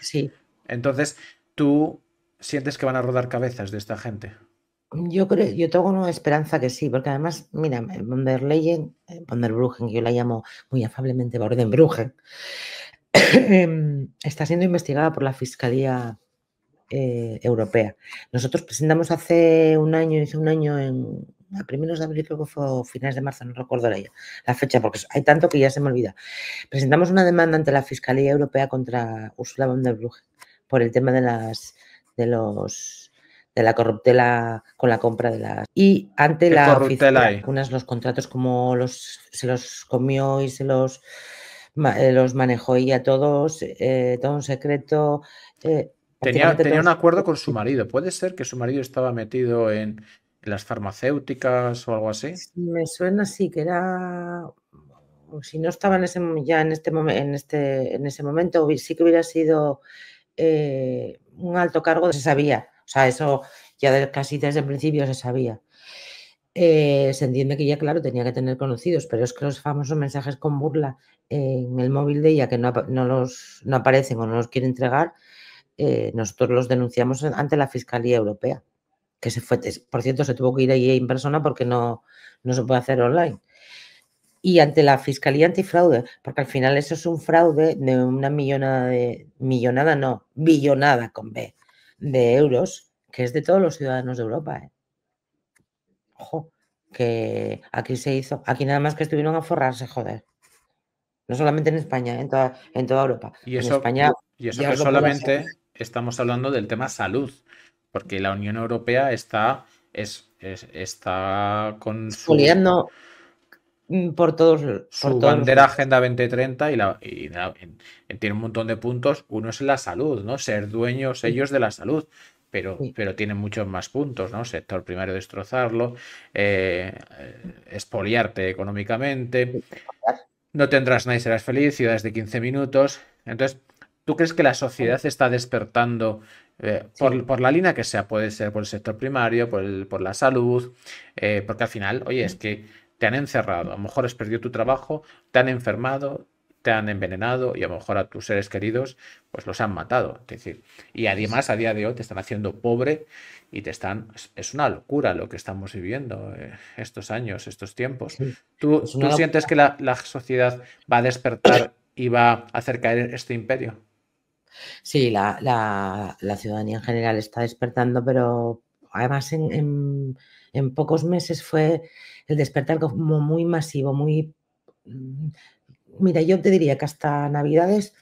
Speaker 2: Sí. Entonces, ¿tú sientes que van a rodar cabezas de esta gente?
Speaker 1: Yo creo, yo tengo una esperanza que sí, porque además, mira, von der Leyen, von der yo la llamo muy afablemente Borden brugen em, está siendo investigada por la Fiscalía eh, Europea. Nosotros presentamos hace un año, hice un año en a primeros de abril, creo que fue o finales de marzo, no recuerdo la, fecha, porque hay tanto que ya se me olvida. Presentamos una demanda ante la Fiscalía Europea contra Ursula von der por el tema de las de los de la corruptela con la compra de las. Y ante la oficina, los contratos como los se los comió y se los, eh, los manejó y a todos, eh, todo un secreto. Eh,
Speaker 2: tenía, un
Speaker 1: acuerdo con su marido. ¿Puede ser que su marido estaba metido en las
Speaker 2: farmacéuticas o algo así?
Speaker 1: me suena así, que era si no estaba ya en este, en este en ese momento, sí que hubiera sido un alto cargo, se sabía o sea, eso ya casi desde el principio se sabía. Eh, se entiende que ya, claro, tenía que tener conocidos, pero es que los famosos mensajes con burla en el móvil de ella que no, los, aparecen o no los quiere entregar, eh, nosotros los denunciamos ante la Fiscalía Europea, que se fue, por cierto, se tuvo que ir allí en persona porque no, no se puede hacer online. Y ante la Fiscalía Antifraude, porque al final eso es un fraude de una millonada de, millonada no, billonada con B de euros, que es de todos los ciudadanos de Europa. ¿eh? Ojo, que aquí se hizo, aquí nada más que estuvieron a forrarse, joder. No solamente en España, en toda, en toda Europa. Y eso, en España, y eso que solamente
Speaker 2: estamos hablando del tema salud, porque la Unión Europea está, es, está con
Speaker 1: Mm, por todos. Por Su bandera
Speaker 2: Agenda 2030 y, la, tiene un montón de puntos. Uno es la salud, ¿no? Ser dueños ellos de la salud. Pero, pero tienen muchos más puntos, ¿no? Sector primario destrozarlo, eh, eh, espoliarte expoliarte económicamente, no tendrás nada serás feliz, ciudades de 15 minutos. Entonces, ¿tú crees que la sociedad está despertando eh, por, la línea que sea? Puede ser por el sector primario, por, por la salud, porque al final, oye, es que te han encerrado, a lo mejor has perdido tu trabajo, te han enfermado, te han envenenado y a lo mejor a tus seres queridos pues los han matado. Es decir, y además a día de hoy te están haciendo pobre y te están... Es una locura lo que estamos viviendo eh, estos años, estos tiempos. ¿Tú, sientes que la, sociedad va a despertar y va a hacer caer este imperio?
Speaker 1: Sí, la, la, ciudadanía en general está despertando, pero además en, pocos meses fue el despertar como muy masivo, muy... Mm, mira, yo te diría que hasta Navidades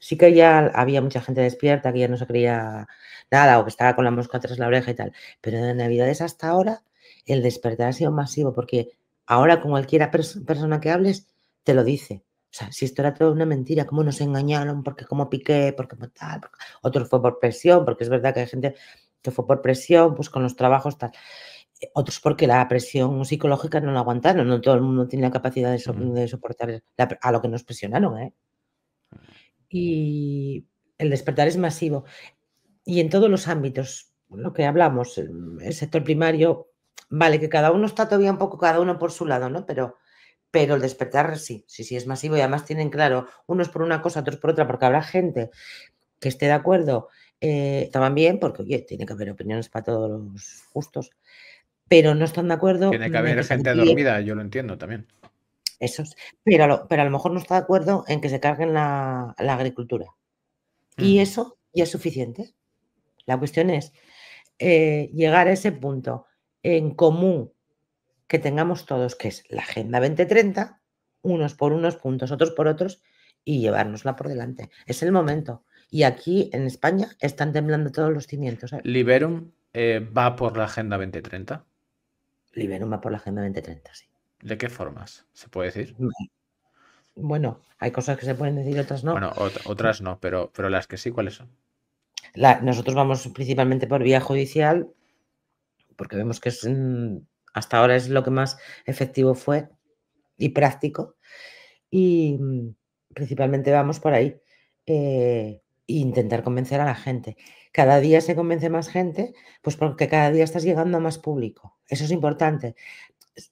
Speaker 1: sí que ya había mucha gente despierta, que ya no se creía nada o que estaba con la mosca tras la oreja y tal, pero de Navidades hasta ahora el despertar ha sido masivo porque ahora con cualquiera persona que hables te lo dice. O sea, si esto era todo una mentira, cómo nos engañaron, porque cómo piqué, porque tal, otro fue por presión, porque es verdad que hay gente que fue por presión, pues con los trabajos, tal. Otros porque la presión psicológica no la aguantaron, no todo el mundo tiene la capacidad de, soportar a lo que nos presionaron. ¿eh? Y el despertar es masivo. Y en todos los ámbitos, lo que hablamos, el sector primario, vale, que cada uno está todavía un poco, cada uno por su lado, ¿no? Pero, pero el despertar sí, sí, sí es masivo y además tienen claro, unos por una cosa, otros por otra, porque habrá gente que esté de acuerdo eh, estaban bien, porque oye, tiene que haber opiniones para todos los justos pero no están de acuerdo. Tiene que haber gente dormida, yo lo entiendo también. Eso es. Pero a, lo, pero a lo mejor no está de acuerdo en que se carguen la, agricultura. Y eso ya es suficiente. La cuestión es eh, llegar a ese punto en común que tengamos todos, que es la Agenda 2030, unos por unos puntos, otros por otros, y llevárnosla por delante. Es el momento. Y aquí en España están temblando todos los cimientos. ¿eh?
Speaker 2: Liberum eh, va por la Agenda 2030. Liberum va por la Agenda 2030, sí. ¿De qué formas? ¿Se puede decir?
Speaker 1: Mm, bueno, hay cosas que se pueden decir, otras no. Bueno, otras
Speaker 2: no, pero, pero las que sí, ¿cuáles son?
Speaker 1: nosotros vamos principalmente por vía judicial, porque vemos que mm, hasta ahora es lo que más efectivo fue y práctico. Y mm, principalmente vamos por ahí. Eh, intentar convencer a la gente. Cada día se convence más gente, pues porque cada día estás llegando a más público. Eso es importante.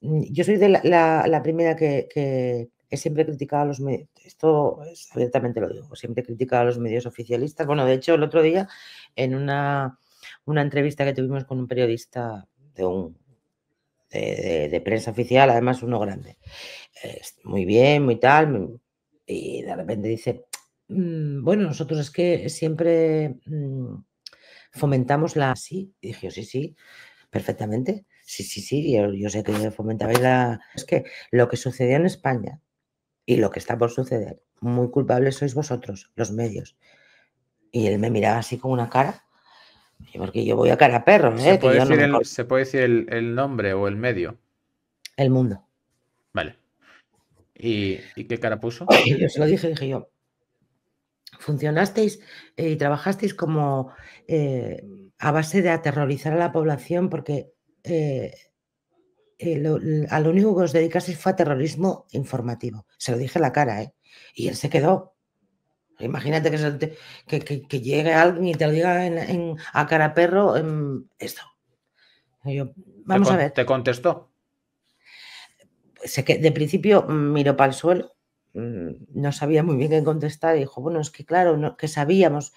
Speaker 1: Mm, yo soy de la, primera que, he siempre criticado a los medios, esto abiertamente lo digo, siempre he criticado a los medios oficialistas. Bueno, de hecho, el otro día, en una, una entrevista que tuvimos con un periodista de un de, prensa oficial, además uno grande, eh, muy bien, muy tal, y de repente dice, Mm, bueno, nosotros es que siempre mm, fomentamos la... Sí, dije sí, sí, perfectamente. Sí, sí, sí, yo, sé que fomentabais la... Es que lo que sucedió en España y lo que está por suceder, muy culpables sois vosotros, los medios. Y él me miraba así con una cara, porque yo voy a cara a perros. ¿eh? ¿Se, puede decir,
Speaker 2: no el, ¿se puede decir el, nombre o el medio? El mundo. Vale. ¿Y, ¿y qué cara puso? Yo se lo
Speaker 1: dije, dije yo, funcionasteis eh, y trabajasteis como eh, a base de aterrorizar a la población porque eh, a lo único que os dedicasteis fue a terrorismo informativo. Se lo dije la cara, ¿eh? Y él se quedó. Imagínate que, que, llegue alguien y te lo diga en, a cara perro en em, esto. vamos a ver.
Speaker 2: ¿Te contestó?
Speaker 1: de principio miró para el suelo Mm. no sabía muy bien qué contestar. Y dijo, bueno, es que claro, que sabíamos.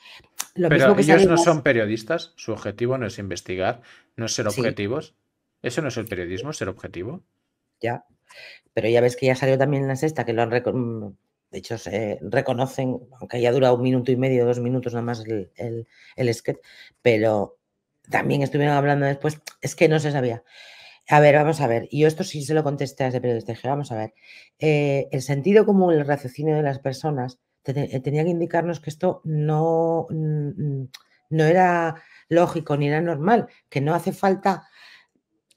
Speaker 1: Lo mismo que ellos no son
Speaker 2: periodistas, su objetivo no es investigar, no es ser objetivos. Eso no es el periodismo, ser objetivo.
Speaker 1: Ya. Pero ya ves que ya salió también la sexta, que lo han reconocido. Mm, de hecho se reconocen, aunque haya durado un minuto y medio, dos minutos nada más el, el sketch, pero también estuvieron hablando después, es que no se sabía. A ver, vamos a ver. Y yo esto sí se lo contesté a ese periodista. Dije, vamos a ver. Eh, el sentido común, el raciocinio de las personas, eh, tenía que indicarnos que esto no, mm, no era lógico ni era normal, que no hace falta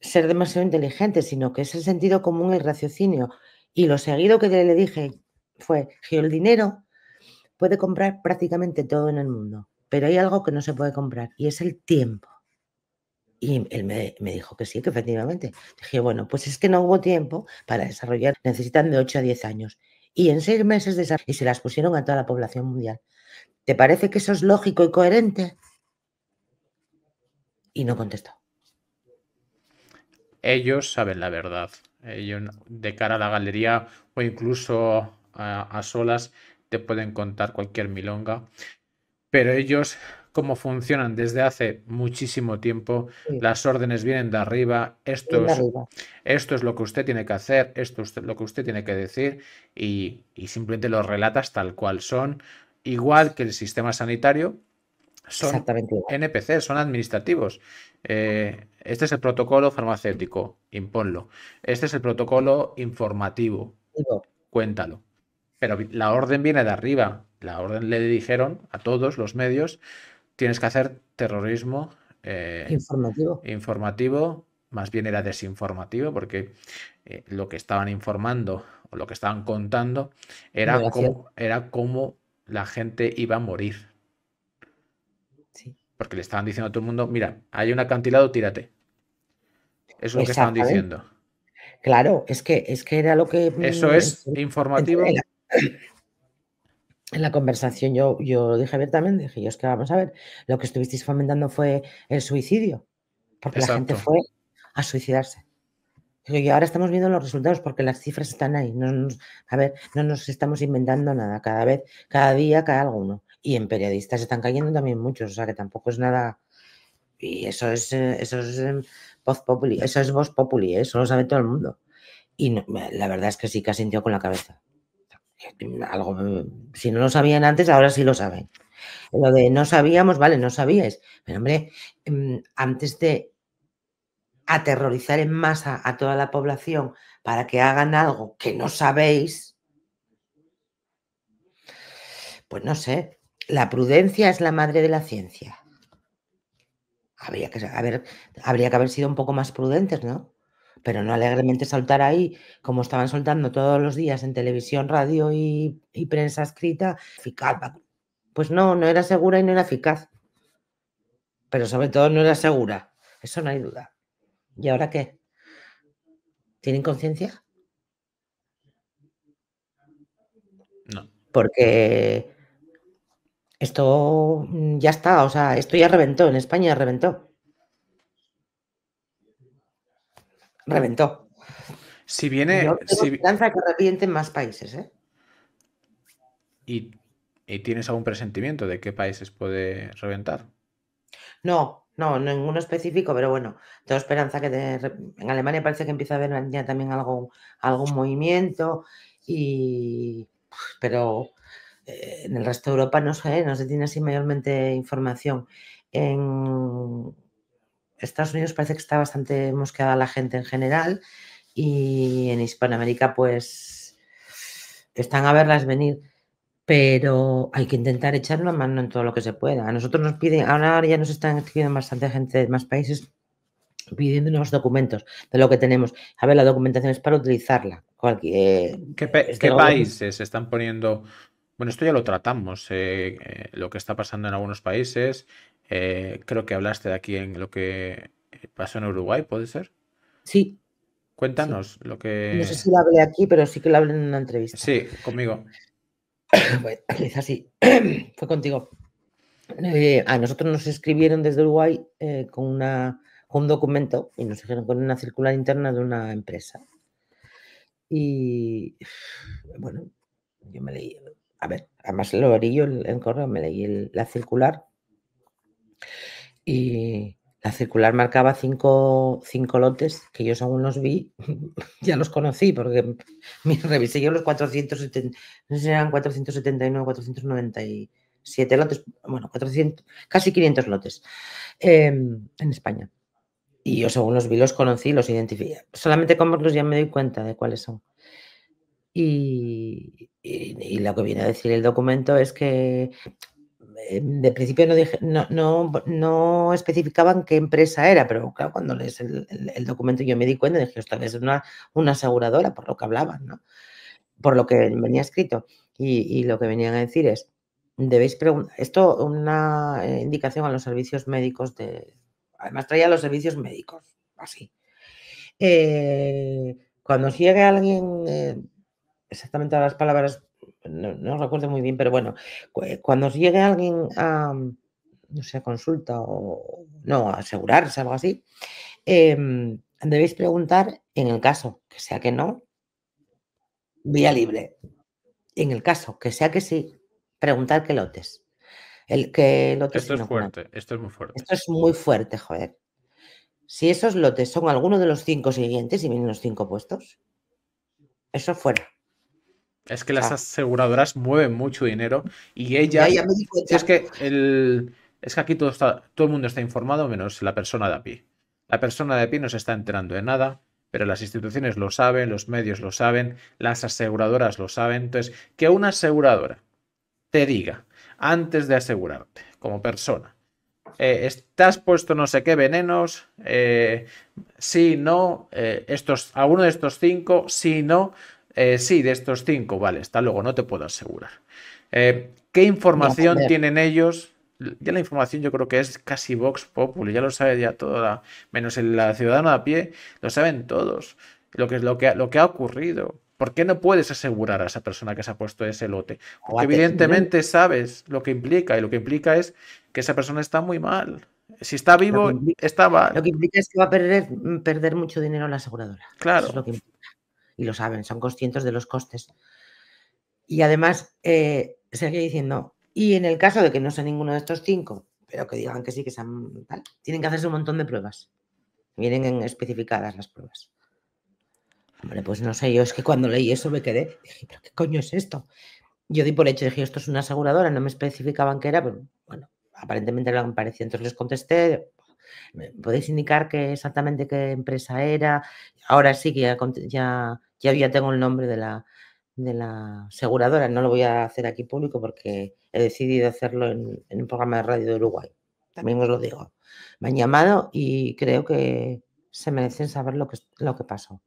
Speaker 1: ser demasiado inteligente, sino que es el sentido común, el raciocinio. Y lo seguido que le dije fue, Gio, el dinero puede comprar prácticamente todo en el mundo, pero hay algo que no se puede comprar y es el tiempo. Y él me, dijo que sí, que efectivamente. Dije, bueno, pues es que no hubo tiempo para desarrollar, necesitan de 8 a 10 años. Y en 6 meses de y se las pusieron a toda la población mundial. ¿Te parece que eso es lógico y coherente? Y no contestó.
Speaker 2: Ellos saben la verdad. Ellos, de cara a la galería o incluso a solas, te pueden contar cualquier milonga. Pero ellos cómo funcionan desde hace muchísimo tiempo. Las órdenes vienen de arriba. Esto, es, esto es lo que usted tiene que hacer, esto es lo que usted tiene que decir y, simplemente lo relatas tal cual son. Igual que el sistema sanitario, son NPC, son administrativos. Eh, este es el protocolo farmacéutico, imponlo. Este es el protocolo informativo, cuéntalo. Pero la orden viene de arriba. La orden le dijeron a todos los medios tienes que hacer terrorismo eh, informativo. más bien era desinformativo, porque eh, lo que estaban informando o lo que estaban contando era cómo, era cómo la gente iba a morir. Porque le estaban diciendo a todo el mundo, mira, hay un acantilado, tírate. Eso es lo que estaban diciendo.
Speaker 1: Claro, es que, es que era lo que... Eso mm, es, informativo en la conversación yo, yo lo dije abiertamente, dije, yo es que vamos a ver, lo que estuvisteis fomentando fue el suicidio, porque la gente fue a suicidarse. Y ahora estamos viendo los resultados porque las cifras están ahí. No a ver, no nos estamos inventando nada. Cada vez, cada día, cae alguno. Y en periodistas están cayendo también muchos. O sea que tampoco es nada. Y eso es, eh, eso es eh, voz populi, eso es voz populi, ¿eh? eso lo sabe todo el mundo. Y la verdad es que sí que ha sentido con la cabeza. Mm, algo, mm, si no lo sabían antes, ahora sí lo saben. Lo de no sabíamos, vale, no sabíais. Pero hombre, mm, antes de aterrorizar en masa a toda la población para que hagan algo que no sabéis, pues no sé, la prudencia es la madre de la ciencia. Habría que, habría que haber sido un poco más prudentes, ¿no? pero no alegremente saltar ahí, como estaban soltando todos los días en televisión, radio y, prensa escrita, Pues no, no era segura y no era eficaz. Pero sobre todo no era segura, eso no hay duda. ¿Y ahora qué? ¿Tienen conciencia? No. Porque esto ya está, o sea, esto ya reventó, en España reventó. reventó. Si viene. esperanza que revienten más países, ¿eh?
Speaker 2: ¿Y, tienes algún presentimiento de qué países puede reventar?
Speaker 1: No, no, ninguno específico, pero bueno, tengo esperanza que en Alemania parece que empieza a haber ya también algún, algún movimiento, y, pero eh, en el resto de Europa no sé, no se tiene así mayormente información. En, Estados Unidos parece que está bastante mosqueada la gente en general y en Hispanoamérica pues están a verlas venir, pero hay que intentar echar una mano en todo lo que se pueda. A nosotros nos piden, ahora ya nos están escribiendo bastante gente de más países pidiendo pidiéndonos documentos de lo que tenemos. A ver, la documentación es para utilizarla. ¿Qué, este ¿qué países
Speaker 2: están poniendo bueno, esto ya lo tratamos, eh, eh, lo que está pasando en algunos países, eh, creo que hablaste de aquí en lo que pasó en Uruguay, ¿puede ser? Sí. Cuéntanos lo que... No sé si
Speaker 1: lo hablé aquí, pero sí que lo hablé en una entrevista. Sí, conmigo. Bueno, quizás sí. Fue contigo. Eh, a nosotros nos escribieron desde Uruguay eh, con, una, un documento y nos dijeron con una circular interna de una empresa. Y bueno, yo me leí, a ver, además lo haría yo en correo, me leí la circular y la circular marcaba cinco, lotes que yo según los vi, ya los conocí, porque me revisé yo los 470, no sé si eran 479, 497 lotes, bueno, 400, casi 500 lotes em, en España. Y yo según los vi, los conocí, los identifiqué. Solamente con los ya me doy cuenta de cuáles son. y, lo que viene a decir el documento es que Em, de principio no, dije, no, no, no, especificaban qué empresa era, pero claro, cuando lees el, documento yo me di cuenta, dije, esta vez es una, una aseguradora, por lo que hablaban, ¿no? por lo que venía escrito. Y, lo que venían a decir es, debéis preguntar, esto una eh, indicación a los servicios médicos de, además traía los servicios médicos, así. Eh, cuando llegue alguien, eh, exactamente a las palabras no, no, recuerdo muy bien, pero bueno, cuando os llegue alguien a, no sé, consulta o no, a asegurarse, algo así, em, debéis preguntar en el caso que sea que no, vía libre. En el caso que sea que sí, preguntar qué lotes. El que lotes esto es fuerte, esto es muy fuerte. Esto es muy fuerte, joder. Si esos lotes son alguno de los cinco siguientes y vienen los cinco puestos, eso fuera. Es que las ah. aseguradoras
Speaker 2: mueven mucho dinero y ella. es que el. Es que aquí todo, está, todo el mundo está informado menos la persona de a pie. La persona de a pie no se está enterando de nada, pero las instituciones lo saben, los medios lo saben, las aseguradoras lo saben. Entonces, que una aseguradora te diga antes de asegurarte, como persona, eh, estás puesto no sé qué venenos, eh, si no, eh, estos, alguno de estos cinco, si no, eh, sí, de estos cinco, vale, está luego, no te puedo asegurar. Eh, ¿Qué información tienen ellos? Ya la información yo creo que es casi Vox Populi, ya lo sabe ya toda, menos el la ciudadano a pie, lo saben todos, lo que, lo que, lo que ha ocurrido. ¿Por qué no puedes asegurar a esa persona que se ha puesto ese lote? Porque evidentemente sabes lo que implica, y lo que implica es que esa persona está muy mal.
Speaker 1: Si está vivo, estaba. está mal. Lo que implica es que va a perder, perder mucho dinero la aseguradora. Claro. lo que implica y lo saben, son conscientes de los costes. Y además, eh, seguía diciendo, y en el caso de que no sea ninguno de estos cinco, pero que digan que sí, que sean tal, tienen que hacerse un montón de pruebas. Vienen especificadas las pruebas. Hombre, pues no sé, yo es que cuando leí eso me quedé, dije, pero ¿qué coño es esto? Yo di por hecho, dije, esto es una aseguradora, no me especificaban qué era, pero bueno, aparentemente lo han parecido, entonces les contesté, podéis indicar qué exactamente qué empresa era? Ahora sí que ya, ya, tengo el nombre de la, de la aseguradora. No lo voy a hacer aquí público porque he decidido hacerlo en, un programa de radio de Uruguay. También os lo digo. Me han llamado y creo que se merecen saber lo que, lo que pasó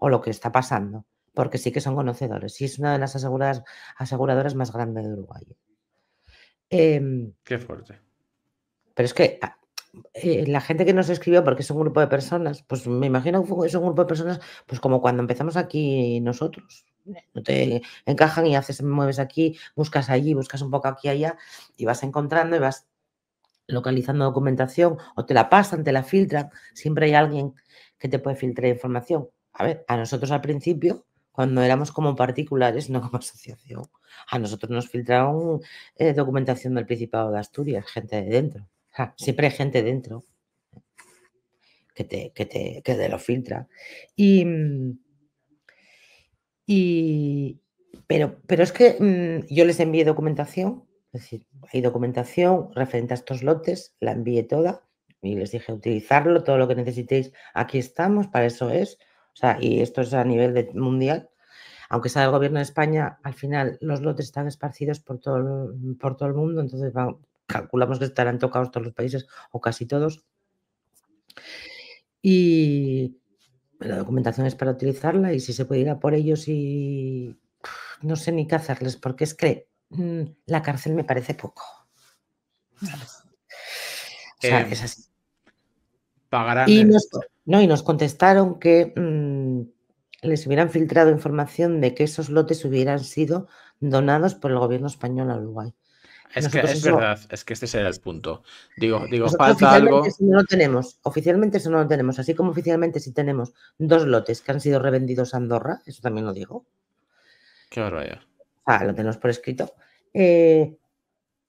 Speaker 1: o lo que está pasando, porque sí que son conocedores. Y es una de las aseguradoras más grandes de Uruguay. Em, qué fuerte. Pero es que ah, eh, la gente que nos escribió, porque es un grupo de personas, pues me imagino que es un grupo de personas, pues como cuando empezamos aquí nosotros. No te encajan y haces, mueves aquí, buscas allí, buscas un poco aquí allá, y vas encontrando y vas localizando documentación, o te la pasan, te la filtran. Siempre hay alguien que te puede filtrar información. A ver, a nosotros al principio, cuando éramos como particulares, no como asociación, a nosotros nos filtraron eh, documentación del Principado de Asturias, gente de dentro siempre hay gente dentro que te, que te, que lo filtra. Mm, y, pero, pero es que mm, yo les envié documentación, es decir, hay documentación referente a estos lotes, la envié toda y les dije utilizarlo, todo lo que necesitéis, aquí estamos, para eso es. y esto es a nivel mundial. Aunque sea el gobierno de España, al final los lotes están esparcidos por todo, por todo el mundo, entonces van, calculamos que estarán tocados todos los países o casi todos. Y la documentación es para utilizarla y si se puede ir a por ellos y no sé ni qué hacerles, porque es que mm, la cárcel me parece poco. O sea, eh, es así.
Speaker 2: Pagarán. Y nos,
Speaker 1: no, y nos contestaron que mm, les hubieran filtrado información de que esos lotes hubieran sido donados por el gobierno español a Uruguay. Es que es verdad,
Speaker 2: es que este será el punto. Digo, digo falta algo.
Speaker 1: no tenemos, oficialmente eso no lo tenemos, así como oficialmente si tenemos dos lotes que han sido revendidos a Andorra, eso también lo digo. Qué barbaridad. lo tenemos por escrito. Eh,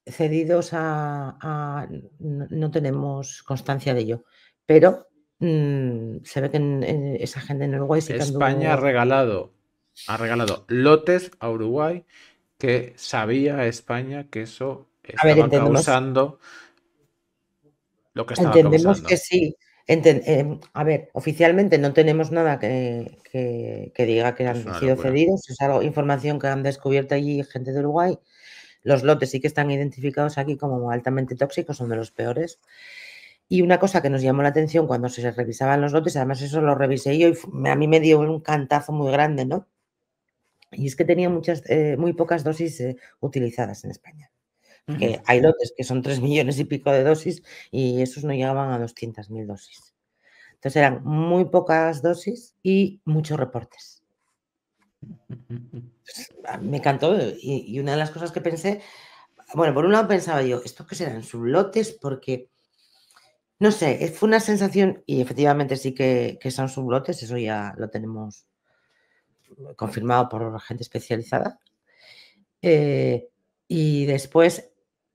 Speaker 1: cedidos a, no, tenemos constancia de ello, pero mm, se ve que esa gente en Uruguay sí España ha
Speaker 2: regalado ha regalado lotes a Uruguay que sabía España que eso estaba causando lo que estaba Entendemos
Speaker 1: que sí. Eh, a ver, oficialmente no tenemos nada que, diga que han sido cedidos, es algo, información que han descubierto allí gente de Uruguay. Los lotes sí que están identificados aquí como altamente tóxicos, son de los peores. Y una cosa que nos llamó la atención cuando se revisaban los lotes, además eso lo revisé yo y a mí me dio un cantazo muy grande, ¿no? Y es que tenía muchas, eh, muy pocas dosis eh, utilizadas en España. hay lotes que son 3 millones y pico de dosis y esos no llegaban a 200.000 dosis. Entonces eran muy pocas dosis y muchos reportes. me encantó eh, y, una de las cosas que pensé, bueno, por un lado pensaba yo, ¿esto qué serán? ¿Sublotes? Porque, no sé, fue una sensación y efectivamente sí que, que son sublotes, eso ya lo tenemos confirmado por gente especializada. Eh, y después,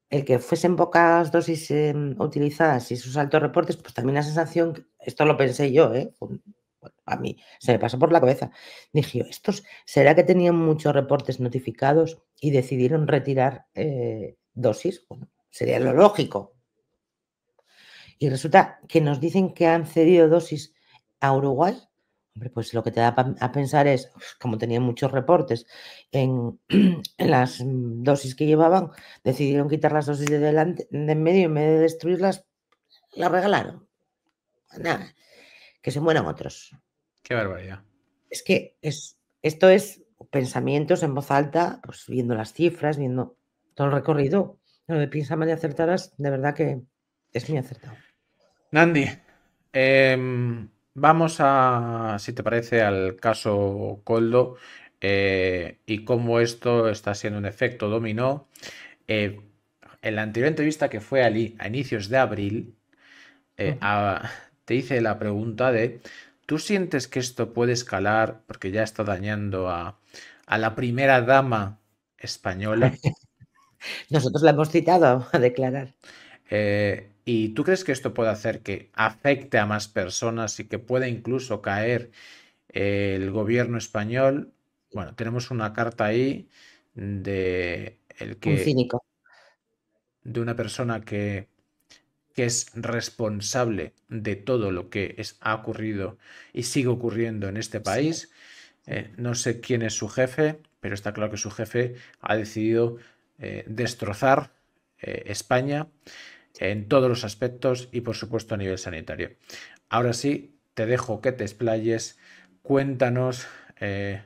Speaker 1: el que fuesen pocas dosis em, utilizadas y sus altos reportes, pues también la sensación, esto lo pensé yo, eh, a mí se me pasó por la cabeza. Dije, ¿estos será que tenían muchos reportes notificados y decidieron retirar eh, dosis? sería lo lógico. Y resulta que nos dicen que han cedido dosis a Uruguay pues lo que te da a pensar es, como tenían muchos reportes en, las dosis que llevaban, decidieron quitar las dosis de, delante, en medio y en vez de destruirlas, las regalaron. Nada, que se mueran otros. Qué barbaridad. Es que es, esto es pensamientos en voz alta, pues viendo las cifras, viendo todo el recorrido. Lo de piensa mal y acertarás, de verdad que es muy acertado.
Speaker 2: Nandi, eh, Vamos a, si te parece, al caso Coldo eh, y cómo esto está siendo un efecto dominó. Eh, en la anterior entrevista que fue Ali a inicios de abril, eh, mm. te hice la pregunta de, ¿tú sientes que esto puede escalar porque ya está dañando a, la primera dama española?
Speaker 1: Nosotros la hemos citado a declarar.
Speaker 2: ¿Y tú crees que esto puede hacer que afecte a más personas y que pueda incluso caer eh, el gobierno español? Bueno, tenemos una carta ahí de el De una persona que, es responsable de todo lo que ha ocurrido y sigue ocurriendo en este país. Eh, no sé quién es su jefe, pero está claro que su jefe ha decidido eh, destrozar España en todos los aspectos y por supuesto a nivel sanitario. Ahora sí, te dejo que te explayes, cuéntanos eh,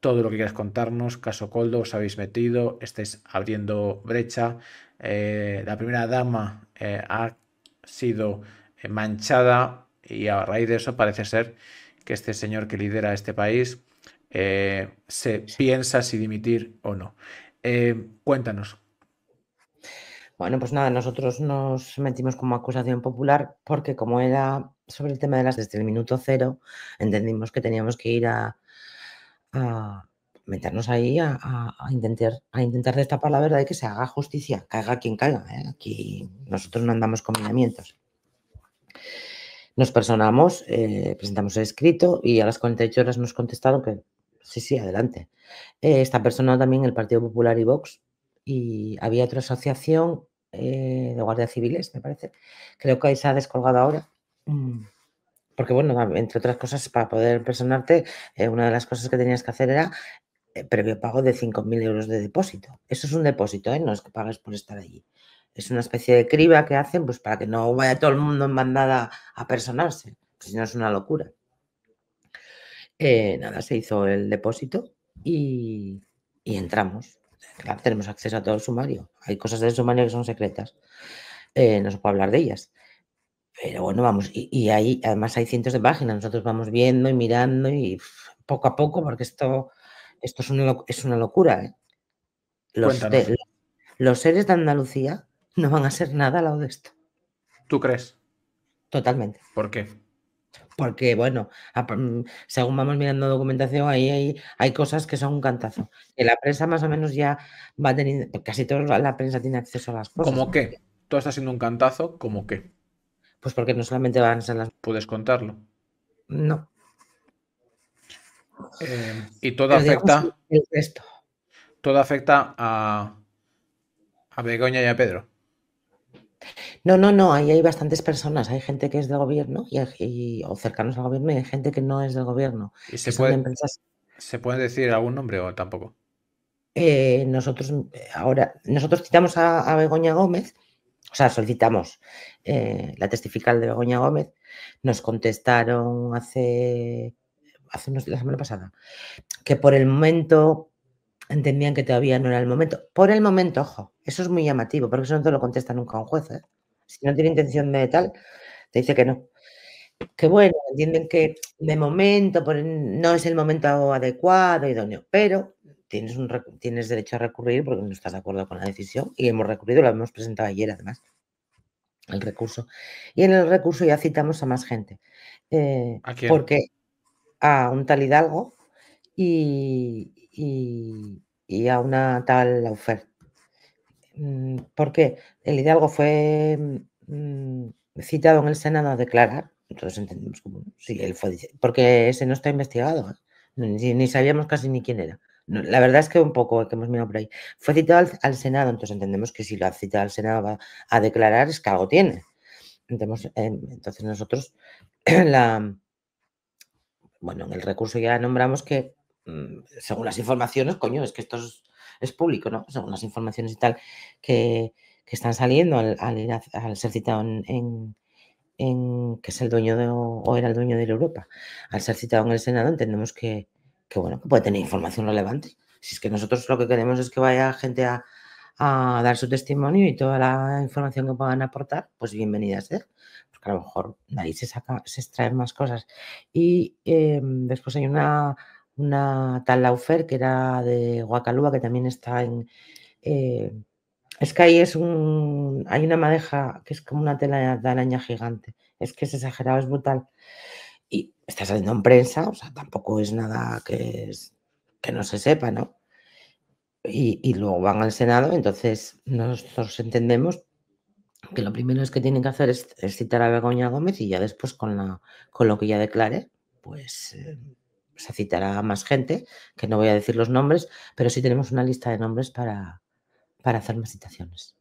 Speaker 2: todo lo que quieras contarnos, caso Coldo, os habéis metido, estáis abriendo brecha, eh, la primera dama eh, ha sido manchada y a raíz de eso parece ser que este señor que lidera este país se piensa si dimitir o no.
Speaker 1: cuéntanos, bueno, pues nada, nosotros nos metimos como acusación popular porque como era sobre el tema de las desde el minuto cero, entendimos que teníamos que ir a, meternos ahí a, intentar, a intentar destapar la verdad y que se haga justicia, caiga quien caiga. ¿eh? Aquí nosotros no andamos con miramientos. Nos personamos, eh, presentamos el escrito y a las 48 horas nos contestaron que sí, sí, adelante. Eh, esta persona también, el Partido Popular y Vox, y había otra asociación eh, de guardias civiles, me parece. Creo que ahí se ha descolgado ahora. Mm. Porque, bueno, entre otras cosas, para poder personarte, eh, una de las cosas que tenías que hacer era eh, previo pago de 5.000 euros de depósito. Eso es un depósito, no es que pagues por estar allí. Es una especie de criba que hacen pues para que no vaya todo el mundo en bandada a personarse, si no es una locura. nada, se hizo el depósito y entramos tenemos acceso a todo el sumario. Hay cosas del sumario que son secretas. Eh, no se puede hablar de ellas. Pero bueno, vamos, y, ahí además hay cientos de páginas. Nosotros vamos viendo y mirando y poco a poco, porque esto, esto es, una, es una locura. ¿eh? Los, los seres de Andalucía no van a ser nada al lado de esto. ¿Tú crees? Totalmente. ¿Por qué? Porque, bueno, mm, según vamos mirando documentación, ahí hay, hay cosas que son un cantazo. Que la prensa más o menos ya va teniendo, casi toda la prensa tiene acceso a las cosas. ¿Cómo qué?
Speaker 2: Todo está siendo un cantazo, ¿cómo qué? Pues porque no solamente van a ser las... ¿Puedes contarlo? No. Eh, y todo afecta... Esto. Todo afecta a, a Begoña y a Pedro.
Speaker 1: No, no, no, ahí hay bastantes personas. Hay gente que es del gobierno y, o cercanos al gobierno y hay gente que no es del gobierno.
Speaker 2: se, puede, decir algún nombre o tampoco?
Speaker 1: Eh, nosotros eh, ahora, nosotros citamos a, Begoña Gómez, o sea, solicitamos eh, la testifical de Begoña Gómez. Nos contestaron hace, hace unos, la semana pasada que por el momento entendían que todavía no era el momento. Por el momento, ojo, eso es muy llamativo, porque eso no te lo contesta nunca un juez. ¿eh? Si no tiene intención de tal, te dice que no. Que bueno, entienden que de momento no es el momento adecuado, idóneo, pero tienes, derecho a recurrir porque no estás de acuerdo con la decisión y hemos recurrido, lo hemos presentado ayer además, el recurso. Y en el recurso ya citamos a más gente. Eh, porque a un tal Hidalgo y, a una tal oferta. Mm, porque el hidalgo fue mm, citado en el Senado a declarar, entonces entendemos como sí, él fue, porque ese no está investigado, ¿eh? ni, sabíamos casi ni quién era. la verdad es que un poco que hemos mirado por ahí. Fue citado al, Senado, entonces entendemos que si lo ha citado al Senado a declarar es que algo tiene. Eh, entonces, nosotros bueno, en el recurso ya nombramos que mm, según las informaciones, coño, es que estos es público, ¿no? Son unas informaciones y tal que, están saliendo al, al, ser citado en, en, que es el dueño o era el dueño de la Europa. Al ser citado en el Senado entendemos que, que bueno, puede tener información relevante. Si es que nosotros lo que queremos es que vaya gente a, dar su testimonio y toda la información que puedan aportar, pues bienvenida a ser, porque a lo mejor nadie se, saca, se extraen más cosas. Y em, después hay una una tal Laufer, que era de Guacalúa, que también está en... Eh, es que ahí es un, hay una madeja que es como una tela de araña gigante. Es que es exagerado, es brutal. Y está saliendo en prensa, o sea, tampoco es nada que, es, que no se sepa, ¿no? Y, luego van al Senado, entonces nosotros entendemos que lo primero es que tienen que hacer es, citar a Begoña Gómez y ya después con, la, con lo que ya declare, pues... Eh, se citará más gente, que no voy a decir los nombres, pero sí tenemos una lista de nombres para, para hacer más citaciones.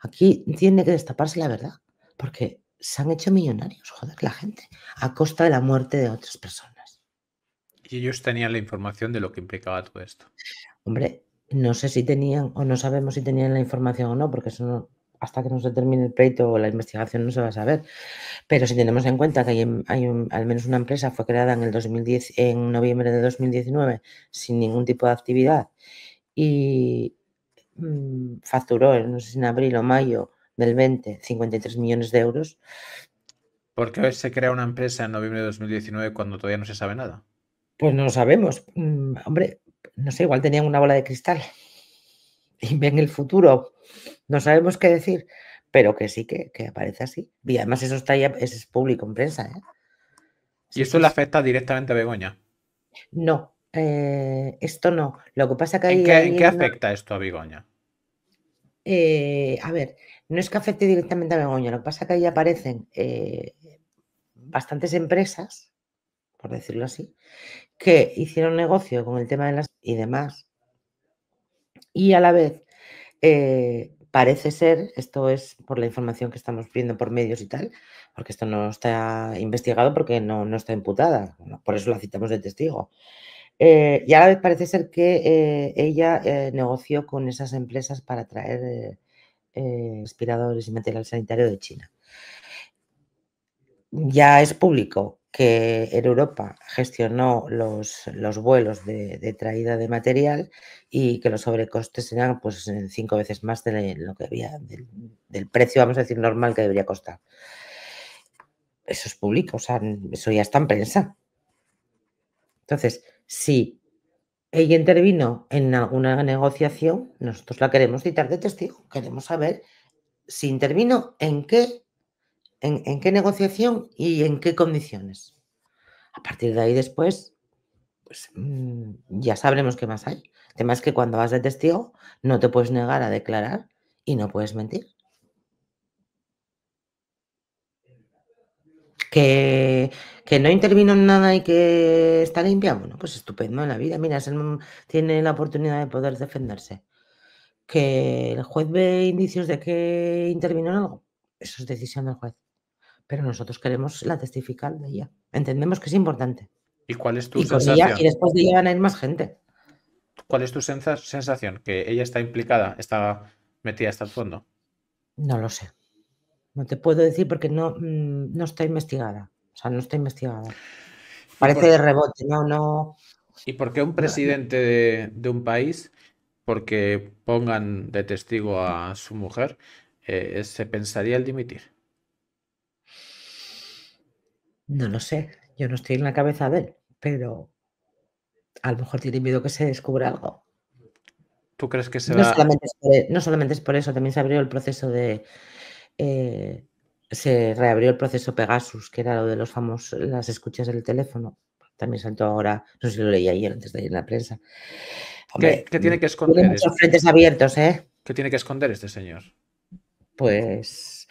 Speaker 1: Aquí tiene que destaparse la verdad, porque se han hecho millonarios, joder, la gente, a costa de la muerte de otras personas.
Speaker 2: Y ellos tenían la información de lo que implicaba todo esto.
Speaker 1: Hombre, no sé si tenían o no sabemos si tenían la información o no, porque eso no, hasta que no se termine el pleito o la investigación no se va a saber. Pero si tenemos en cuenta que hay, al menos una empresa fue creada en el 2010, en noviembre de 2019 sin ningún tipo de actividad y mm, facturó, no sé en abril o mayo del 20, 53 millones de euros.
Speaker 2: ¿Por qué se crea una empresa en noviembre de 2019 cuando todavía no se sabe nada?
Speaker 1: Pues no lo sabemos. Mm, hombre, no sé, igual tenían una bola de cristal y ven el futuro no sabemos qué decir, pero que sí que, aparece así. Y además eso está ya, es público en prensa. ¿eh? ¿Y esto le afecta directamente a Begoña? No, eh, esto no. Lo que pasa que ¿En qué, afecta esto a Begoña? Eh, a ver, no es que afecte directamente a Begoña, lo que pasa es que ahí aparecen bastantes empresas, por decirlo así, que hicieron negocio con el tema de las y demás. Y a la vez parece ser, esto es por la información que estamos viendo por medios y tal, porque esto no está investigado porque no, no está imputada, por eso la citamos de testigo. Eh, y a la vez parece ser que eh, ella eh, negoció con esas empresas para traer respiradores y material sanitario de China ya es público que en Europa gestionó los, los vuelos de, traída de material y que los sobrecostes eran pues cinco veces más de lo que había, del, precio, vamos a decir, normal que debería costar. Eso es público, o sea, eso ya está en prensa. Entonces, si ella intervino en alguna negociación, nosotros la queremos citar de testigo, queremos saber si intervino en qué en, qué negociación y en qué condiciones. A partir de ahí después, pues mm, ya sabremos qué más hay. El tema es que cuando vas de testigo no te puedes negar a declarar y no puedes mentir. Que, que, no intervino en nada y que está limpia, bueno, pues estupendo en la vida. Mira, se tiene la oportunidad de poder defenderse. Que el juez ve indicios de que intervino en algo, eso es decisión del juez pero nosotros queremos la testificar de ella. Entendemos que es importante.
Speaker 2: ¿Y cuál es tu sensación? y después
Speaker 1: de ella van a ir más gente.
Speaker 2: ¿Cuál es tu sensación? ¿Que ella está implicada, está metida hasta el fondo?
Speaker 1: No lo sé. No te puedo decir porque no, mm, no está investigada. O sea, no está investigada. Parece de rebote, no, no.
Speaker 2: ¿Y por qué un presidente de, un país, porque pongan de testigo a su mujer, eh, se pensaría el dimitir?
Speaker 1: No lo sé, yo no estoy en la cabeza de él, pero a lo mejor tiene miedo que se descubra algo.
Speaker 2: ¿Tú crees que se no va... Solamente
Speaker 1: por, e, no solamente es por eso, también se abrió el proceso de... Eh, se reabrió el proceso Pegasus, que era lo de los famosos, las escuchas del teléfono. También saltó ahora, no sé si lo leí ayer antes de ir en la prensa. ¿Qué, tiene que esconder? Tiene este frentes abiertos, ¿eh?
Speaker 2: ¿Qué tiene que esconder este señor?
Speaker 1: Pues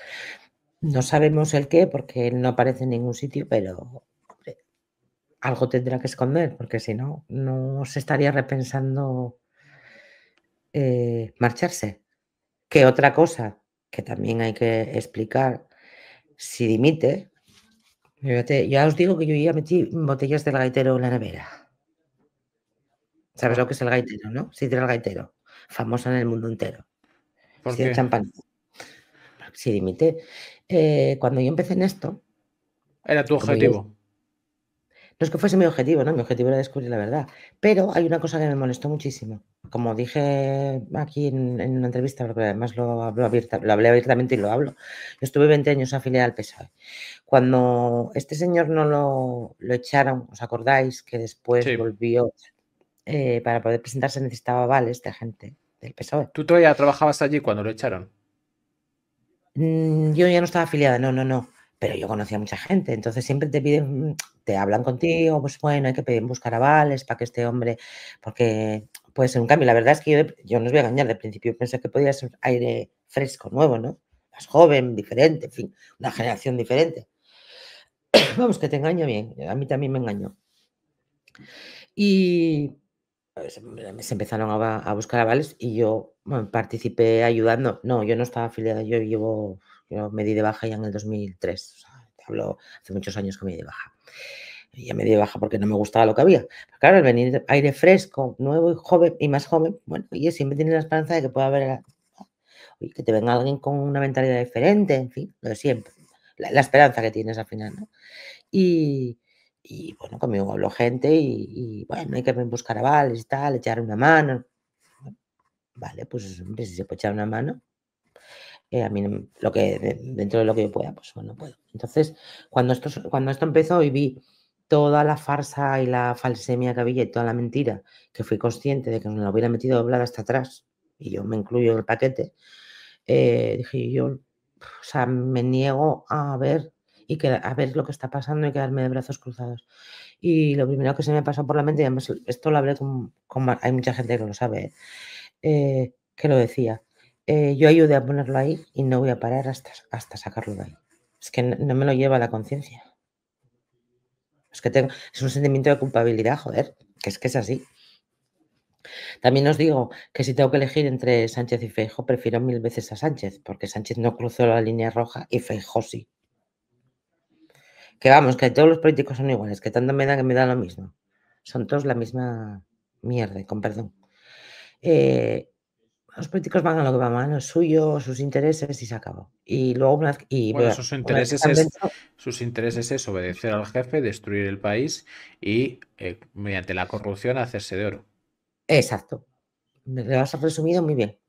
Speaker 1: no sabemos el qué porque no aparece en ningún sitio, pero algo tendrá que esconder porque si no, no se estaría repensando eh, marcharse. ¿Qué otra cosa que también hay que explicar, si dimite, ya os digo que yo ya metí botellas del gaitero en la nevera. ¿Sabes lo que es el gaitero, no? Sidra el gaitero, famosa en el mundo entero. ¿Por qué? champán si dimité. Eh, cuando yo empecé en esto. Era tu objetivo. No es que fuese mi objetivo, ¿no? Mi objetivo era descubrir la verdad. Pero hay una cosa que me molestó muchísimo. Como dije aquí en, una entrevista, porque además lo, hablo lo hablé abiertamente y lo hablo. Yo estuve 20 años afiliada al PSOE. Cuando este señor no lo, echaron, ¿os acordáis? Que después volvió eh, para poder presentarse necesitaba vale de gente del
Speaker 2: PSOE. ¿Tú todavía trabajabas allí cuando lo echaron?
Speaker 1: Mm. yo ya no estaba afiliada, no, no, no. Pero yo conocía a mucha gente, entonces siempre te piden, te hablan contigo, pues bueno, hay que pedir, buscar avales para que este hombre, porque puede ser un cambio. La verdad es que yo, no os voy a engañar, de principio pensé que podía ser aire fresco, nuevo, ¿no? Más joven, diferente, en fin, una generación diferente. Vamos, que te engaño bien, a mí también me engañó. Y pues, em, se empezaron a, buscar avales y yo participé ayudando. No, yo no estaba afiliada, yo llevo, yo me di de baja ya en el 2003. O sea, te hablo hace muchos años que me di de baja. Y ya me di de baja porque no me gustaba lo que había. claro, el venir aire fresco, nuevo y joven y más joven, bueno, y siempre tienes la esperanza de que pueda haber, oye, que te venga alguien con una mentalidad diferente, en fin, lo de siempre. La, la esperanza que tienes al final, ¿no? Y, y bueno, conmigo hablo gente y, bueno, hay que buscar avales y tal, echar una mano. Vale, pues hombre, si se puede echar una mano, eh, a lo que dentro de lo que yo pueda, pues bueno, puedo. Entonces, cuando esto, cuando esto empezó y vi toda la farsa y la falsemia que había y toda la mentira, que fui consciente de que me la hubiera metido doblada hasta atrás, y yo me incluyo en el paquete, eh, dije yo, o sea, me niego a ver y que, a ver lo que está pasando y quedarme de brazos cruzados. Y lo primero que se me ha pasado por la mente, y además esto lo hablé con, hay mucha gente que lo sabe, ¿eh? Eh, que lo decía, eh, yo ayudé a ponerlo ahí y no voy a parar hasta, hasta sacarlo de ahí. Es que no, me lo lleva la conciencia. Es que tengo, es un sentimiento de culpabilidad, joder, que es que es así. También os digo que si tengo que elegir entre Sánchez y Feijo, prefiero mil veces a Sánchez, porque Sánchez no cruzó la línea roja y Feijo sí. Que vamos, que todos los políticos son iguales, que tanto me da que me da lo mismo. Son todos la misma mierda, con perdón. Eh, los políticos van a lo que van, a lo suyo, sus intereses y se acabó. Y luego y, sus intereses es,
Speaker 2: sus intereses es obedecer al jefe, destruir el país y eh, mediante la corrupción hacerse de oro.
Speaker 1: Exacto. Lo has resumido muy bien.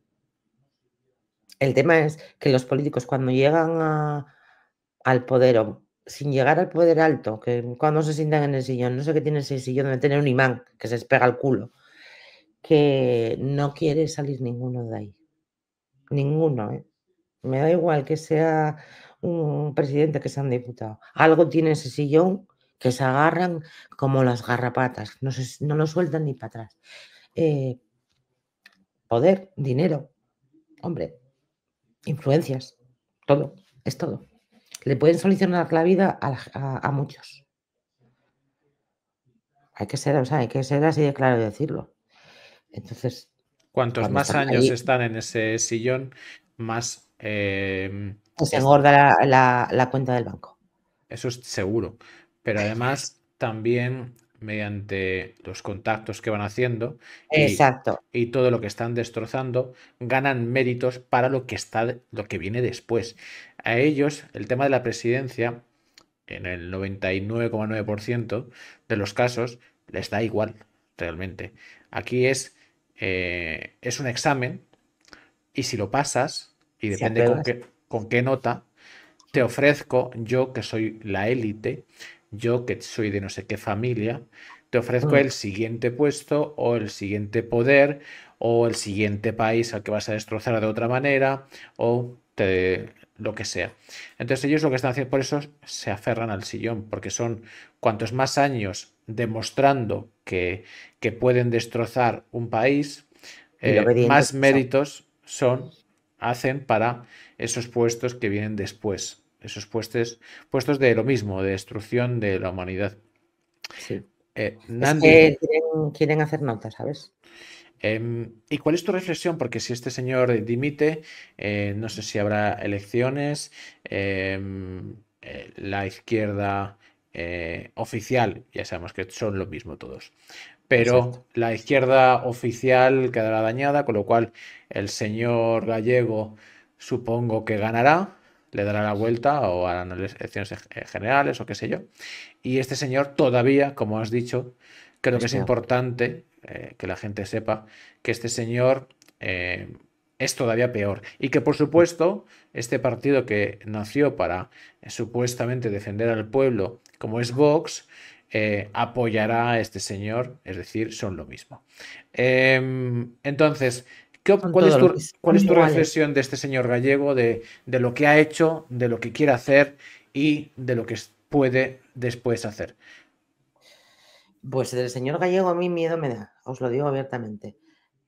Speaker 1: El tema es que los políticos cuando llegan al poder sin llegar al poder alto, que cuando se sientan en el sillón, no sé qué tiene ese sillón, debe tener un imán que se pega al culo, que no quiere salir ninguno de ahí. Ninguno, ¿eh? Me da igual que sea un presidente que sea un diputado. Algo tiene ese sillón que se agarran como las garrapatas, no, no lo sueltan ni para atrás. Eh, poder, dinero, hombre, influencias, todo, es todo le pueden solucionar la vida a, muchos. Hay que ser, hay que ser así de claro decirlo. Entonces. Cuantos más años
Speaker 2: están en ese sillón, más. Em, se engorda
Speaker 1: la
Speaker 2: cuenta del banco. Eso es seguro. Pero además también mediante los contactos que van haciendo y, Exacto. y todo lo que están destrozando, ganan méritos para lo que está lo que viene después. A ellos, el tema de la presidencia, en el 99,9% de los casos, les da igual realmente. Aquí es, eh, es un examen y si lo pasas, y depende con qué, con qué nota, te ofrezco, yo que soy la élite, yo que soy de no sé qué familia, te ofrezco mm. el siguiente puesto o el siguiente poder o el siguiente país al que vas a destrozar de otra manera o lo que sea. Entonces ellos lo que están haciendo, por eso se aferran al sillón, porque son cuantos más años demostrando que, que pueden destrozar un país, eh, más méritos son, hacen para esos puestos que vienen después esos puestos, puestos de lo mismo, de destrucción de la humanidad. Sí. Eh,
Speaker 1: quieren, hacer nota, ¿sabes?
Speaker 2: Em, ¿Y cuál es tu reflexión? Porque si este señor dimite, eh, no sé si habrá elecciones, em, eh, la izquierda oficial, ya sabemos que son lo mismo todos, pero la izquierda oficial quedará dañada, con lo cual el señor gallego supongo que ganará, le dará la vuelta o harán elecciones generales o qué sé yo. Y este señor todavía, como has dicho, creo que es este. importante eh, que la gente sepa que este señor eh, es todavía peor. Y que por supuesto, este partido que nació para eh, supuestamente defender al pueblo, como es Vox, apoyará a este señor, es decir, son lo mismo. Em, entonces, cuál, es tu, reflexión de este señor gallego, de, lo que ha hecho, de lo que quiere hacer
Speaker 1: y de lo que puede después hacer? Pues del señor gallego a mí miedo me da, os lo digo abiertamente.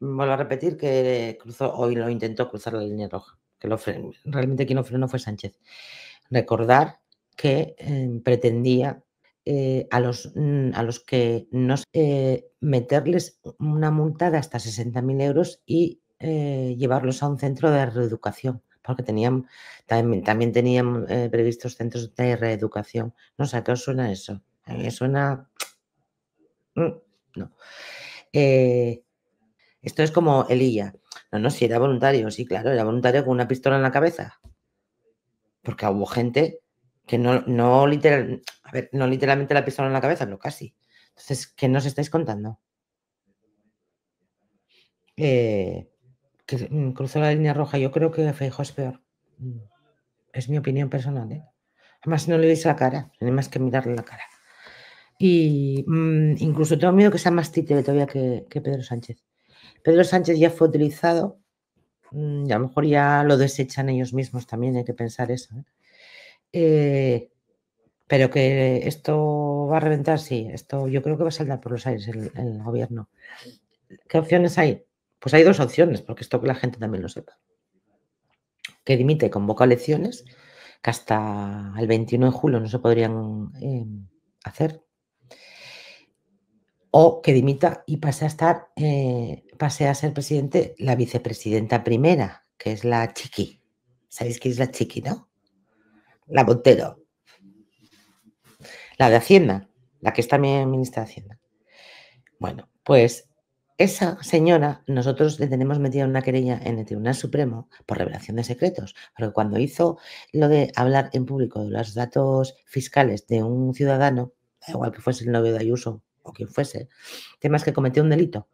Speaker 1: Vuelvo a repetir que cruzó, hoy lo intentó cruzar la línea roja, que lo frenó, realmente quien lo frenó fue Sánchez. Recordar que eh, pretendía eh, a, los, mm, a los que no eh, meterles una multa de hasta 60.000 euros y eh, llevarlos a un centro de reeducación, porque tenían, también, tenían previstos centros de reeducación. No sé, ¿a qué os suena eso? A mí suena... Mm, no. esto es como Elilla. No, no, si era voluntario, sí, claro, era voluntario con una pistola en la cabeza. Porque hubo gente que no, no, literal, no literalmente la pistola en la cabeza, pero casi. Entonces, ¿qué nos estáis contando? Eh, que mm, cruzó la línea roja. Yo creo que Feijo es peor. Mm, es mi opinión personal. ¿eh? Además, no le veis la cara. Tiene más que mirarle la cara. Y mm, incluso tengo miedo que sea más títere todavía que, que Pedro Sánchez. Pedro Sánchez ya fue utilizado y a lo mejor ya lo desechan ellos mismos también, hay que pensar eso. ¿eh? Eh, pero que esto va a reventar, sí. Esto yo creo que va a saldar por los aires el, gobierno. ¿Qué opciones hay? Pues hay dos opciones, porque esto que la gente también lo sepa. Que dimite, convoca elecciones, que hasta el 21 de julio no se podrían eh, hacer. O que dimita y pase a estar, eh, pase a ser presidente la vicepresidenta primera, que es la Chiqui. ¿Sabéis quién es la Chiqui, no? la Botero, la de Hacienda, la que está también ministra de Hacienda. Bueno, pues esa señora, nosotros le tenemos metida en una querella en el Tribunal Supremo por revelación de secretos, porque cuando hizo lo de hablar en público de los datos fiscales de un ciudadano, igual que fuese el novio de Ayuso o quien fuese, temas que cometió un delito.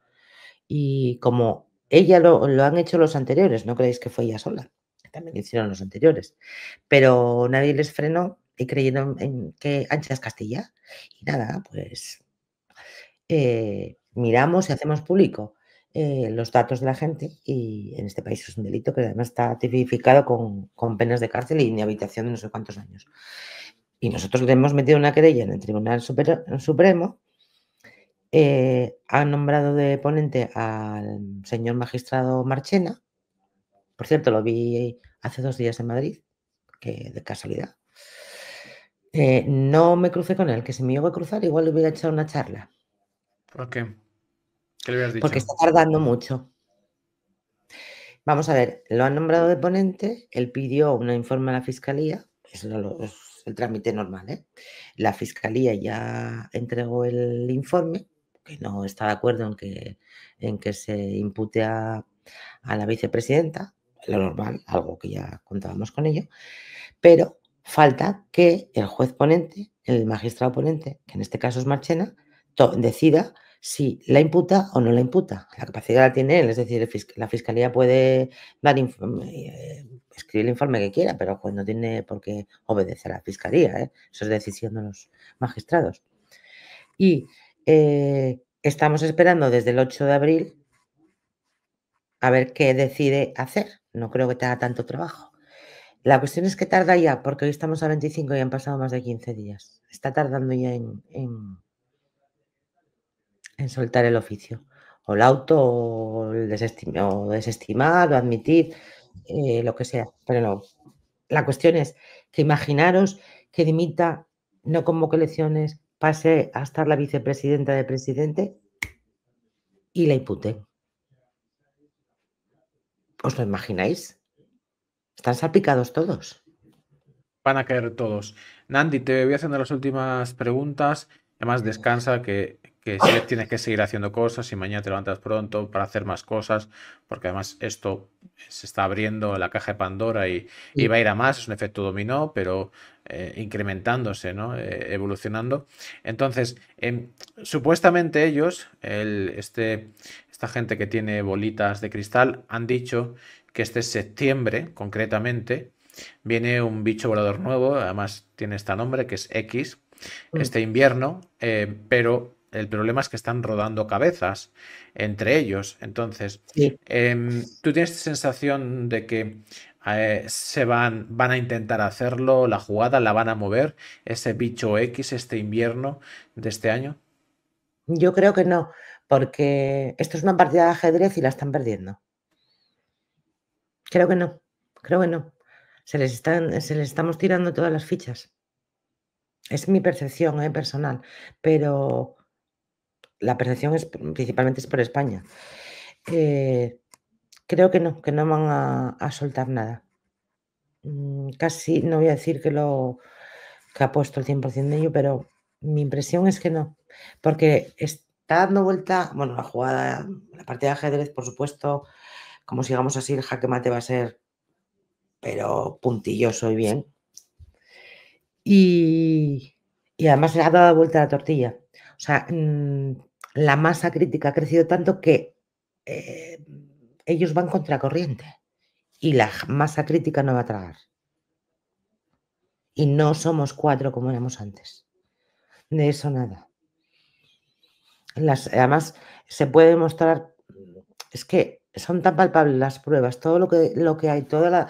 Speaker 1: Y como ella lo, lo han hecho los anteriores, no creéis que fue ella sola también hicieron los anteriores. Pero nadie les frenó y creyeron en que ancha es Castilla. Y nada, pues eh, miramos y hacemos público eh, los datos de la gente y en este país es un delito que además está tipificado con, penas de cárcel y inhabilitación de no sé cuántos años. Y nosotros le hemos metido una querella en el Tribunal Supremo. Eh, ha nombrado de ponente al señor magistrado Marchena por cierto, lo vi hace dos días en Madrid, que de casualidad. Eh, no me crucé con él, que si me iba a cruzar, igual le hubiera echado una charla.
Speaker 2: ¿Por qué? ¿Qué le hubieras dicho? Porque está
Speaker 1: tardando mucho. Vamos a ver, lo han nombrado de ponente, él pidió un informe a la fiscalía, es, el trámite normal, ¿eh? La fiscalía ya entregó el informe, que no está de acuerdo en que, en que se impute a la vicepresidenta, lo normal, algo que ya contábamos con ello, pero falta que el juez ponente, el magistrado ponente, que en este caso es Marchena, decida si la imputa o no la imputa. La capacidad la tiene él, es decir, la fiscalía puede eh, escribir el informe que quiera, pero cuando no tiene por qué obedecer a la fiscalía. ¿eh? Eso es decisión de los magistrados. Y eh, estamos esperando desde el 8 de abril a ver qué decide hacer. No creo que te haga tanto trabajo. La cuestión es que tarda ya, porque hoy estamos a 25 y han pasado más de 15 días. Está tardando ya en, en, soltar el oficio. O el auto, o, el desestimar, admitir, eh, lo que sea. Pero no. La cuestión es que imaginaros que dimita, no convoque elecciones, pase a estar la vicepresidenta de presidente y la imputen. ¿Os lo imagináis? Están salpicados todos.
Speaker 2: Van a caer todos. Nandi, te voy haciendo las últimas preguntas. Además, descansa, que que tienes que seguir haciendo cosas y mañana te levantas pronto para hacer más cosas, porque además esto se está abriendo la caja de Pandora y, va a ir a más, es un efecto dominó, pero eh, incrementándose, ¿no? Eh, evolucionando. Entonces, em, supuestamente ellos, este, esta gente que tiene bolitas de cristal, han dicho que este septiembre, concretamente, viene un bicho volador nuevo, además tiene este nombre, que es X, mm. este invierno, eh, pero el problema es que están rodando cabezas entre ellos. Entonces, em, ¿tú tienes sensación de que eh, se van, van a intentar hacerlo, la jugada la van a mover, ese bicho X este invierno de este año?
Speaker 1: Yo creo que no, porque esto es una partida de ajedrez y la están perdiendo. Creo que no, creo que no. Se les, están, se les estamos tirando todas las fichas. Es mi percepción eh, personal, pero la percepción es principalmente es por España. Eh, creo que no, que no van a, soltar nada. Mm, casi no voy a decir que lo que puesto el 100% de ello, pero mi impresión es que no, porque está dando vuelta, bueno, la jugada, la partida de ajedrez, por supuesto, como sigamos así, el jaque mate va a ser, pero puntilloso y bien. Y, además se ha dado vuelta la tortilla. O sea, mm, la masa crítica ha crecido tanto que eh, ellos van contracorriente y la masa crítica no va a tragar. Y no somos cuatro como éramos antes. De eso nada. Las, además, se puede demostrar, es que son tan palpables las pruebas, todo lo que, lo que hay, toda la...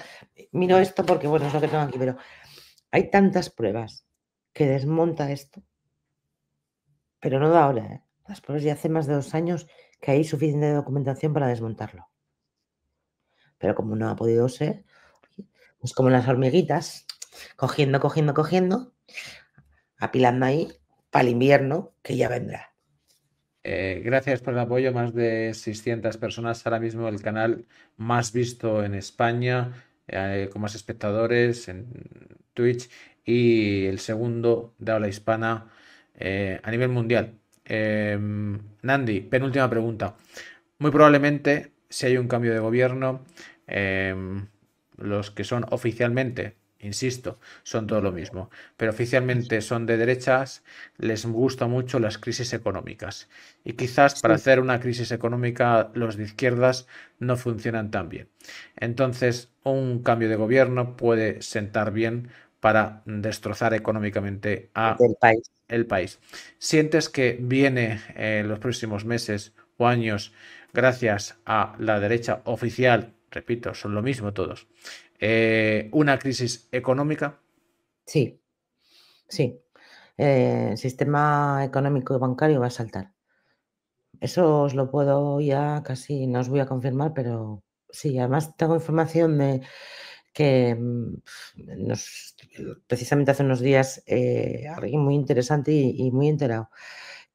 Speaker 1: Miro esto porque, bueno, es lo que tengo aquí, pero hay tantas pruebas que desmonta esto, pero no da ahora, ¿eh? las pruebas ya hace más de dos años que hay suficiente documentación para desmontarlo. Pero como no ha podido ser, pues como las hormiguitas, cogiendo, cogiendo, cogiendo, apilando ahí para el invierno que ya vendrá.
Speaker 2: Eh, gracias por el apoyo. Más de 600 personas ahora mismo el canal más visto en España, eh, con más espectadores en Twitch y el segundo de habla hispana eh, a nivel mundial. Eh, Nandi, penúltima pregunta. Muy probablemente, si hay un cambio de gobierno, em, los que son oficialmente, insisto, son todo lo mismo, pero oficialmente son de derechas, les gusta mucho las crisis económicas. Y quizás para hacer una crisis económica los de izquierdas no funcionan tan bien. Entonces, un cambio de gobierno puede sentar bien para destrozar económicamente a el país. el país. ¿Sientes que viene en eh, los próximos meses o años, gracias a la derecha oficial, repito, son lo mismo todos, eh, una crisis económica?
Speaker 1: Sí, sí. Eh, el sistema económico y bancario va a saltar. Eso os lo puedo ya casi, no os voy a confirmar, pero sí, además tengo información de que mm, precisamente hace unos días eh, alguien muy interesante y, muy enterado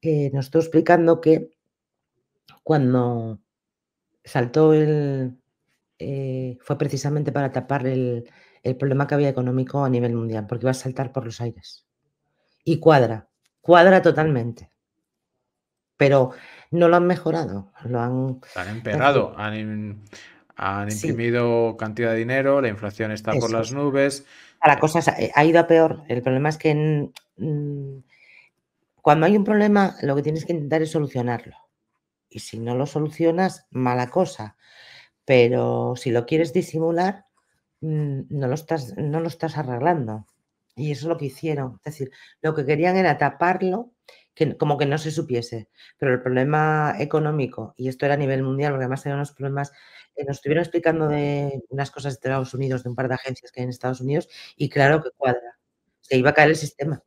Speaker 1: eh, nos estuvo explicando que cuando saltó el... Eh, fue precisamente para tapar el, problema que había económico a nivel mundial, porque iba a saltar por los aires. Y cuadra, cuadra totalmente. Pero no lo han mejorado, lo han...
Speaker 2: han han, em, han
Speaker 1: imprimido cantidad de dinero, la inflación está por las nubes. La cosa eh, ha ido a peor. El problema es que mm, cuando hay un problema, lo que tienes que intentar es solucionarlo. Y si no lo solucionas, mala cosa. Pero si lo quieres disimular, mm, no lo estás, no lo estás arreglando. Y eso es lo que hicieron. Es decir, lo que querían era taparlo como que no se supiese. Pero el problema económico, y esto era a nivel mundial, porque además eran unos problemas, que eh, nos estuvieron explicando de unas cosas de Estados Unidos, de un par de agencias que hay en Estados Unidos, y claro que cuadra. Se iba a caer el sistema.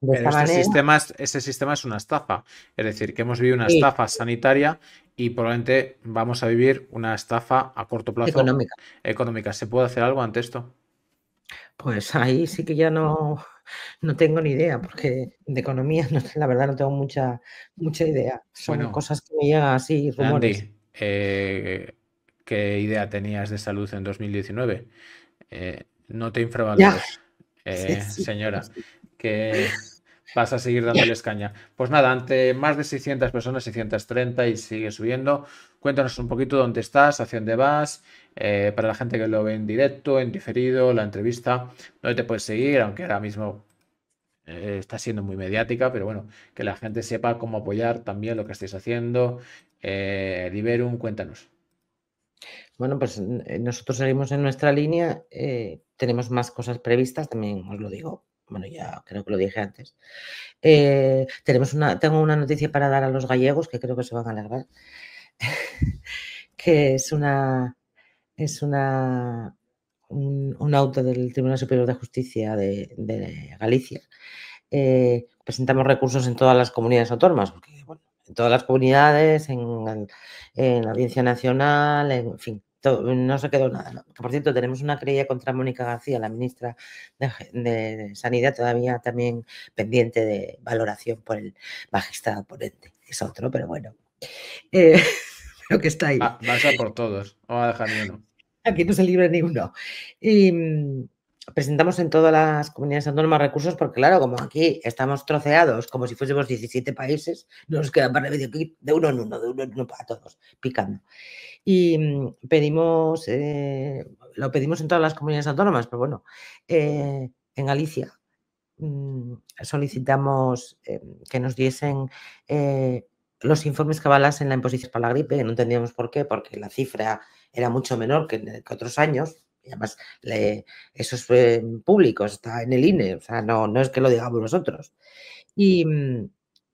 Speaker 1: Ese este
Speaker 2: este sistema es, una estafa. Es decir, que hemos vivido una estafa sanitaria y probablemente vamos a vivir una estafa a corto plazo. Económica. Económica. ¿Se puede hacer algo ante esto?
Speaker 1: Pues ahí sí que ya no. No tengo ni idea, porque de economía, la verdad, no tengo mucha, mucha idea. Son cosas que me llegan así, rumores. Eh,
Speaker 2: ¿qué idea tenías de salud en 2019? Eh, no te infravalores, eh, señora. Que vas a seguir dándole caña. Pues nada, ante más de 600 personas, 630 y sigue subiendo, cuéntanos un poquito dónde estás, hacia dónde vas, eh, para la gente que lo ve en directo, en diferido, la entrevista, dónde te puedes seguir, aunque ahora mismo eh, está siendo muy mediática, pero bueno, que la gente sepa cómo apoyar también lo que estáis haciendo. Eh, Liberum, cuéntanos.
Speaker 1: Bueno, pues eh, nosotros seguimos en nuestra línea, tenemos más cosas previstas, también os lo digo, bueno, ya creo que lo dije antes. Eh, tenemos una, tengo una noticia para dar a los gallegos que creo que se van a alegrar, que es una es una un, auto del Tribunal Superior de Justicia de, Galicia. Eh, presentamos recursos en todas las comunidades autónomas, en todas las comunidades, en, la Audiencia Nacional, en fin, no se quedó nada. por cierto, tenemos una querella contra Mónica García, la ministra de, Sanidad, todavía también pendiente de valoración por el magistrado ponente. Es otro, pero bueno. Eh, lo que está ahí. Va
Speaker 2: a ser por todos,
Speaker 1: vamos a dejar ni uno. Aquí no se libra ni uno. Y mm, presentamos en todas las comunidades autónomas recursos porque, claro, como aquí estamos troceados como si fuésemos 17 países, nos queda para medio de uno en uno, de uno en uno para todos, picando y mm, pedimos, eh, lo pedimos en todas las comunidades autónomas, pero bueno, eh, en Galicia mm, solicitamos eh, que nos diesen los informes que en la imposición para la gripe, que no entendíamos por qué, porque la cifra era mucho menor que, que otros años, y además eso es público, está en el INE, o sea, no, no es que lo digamos nosotros. Y, mm,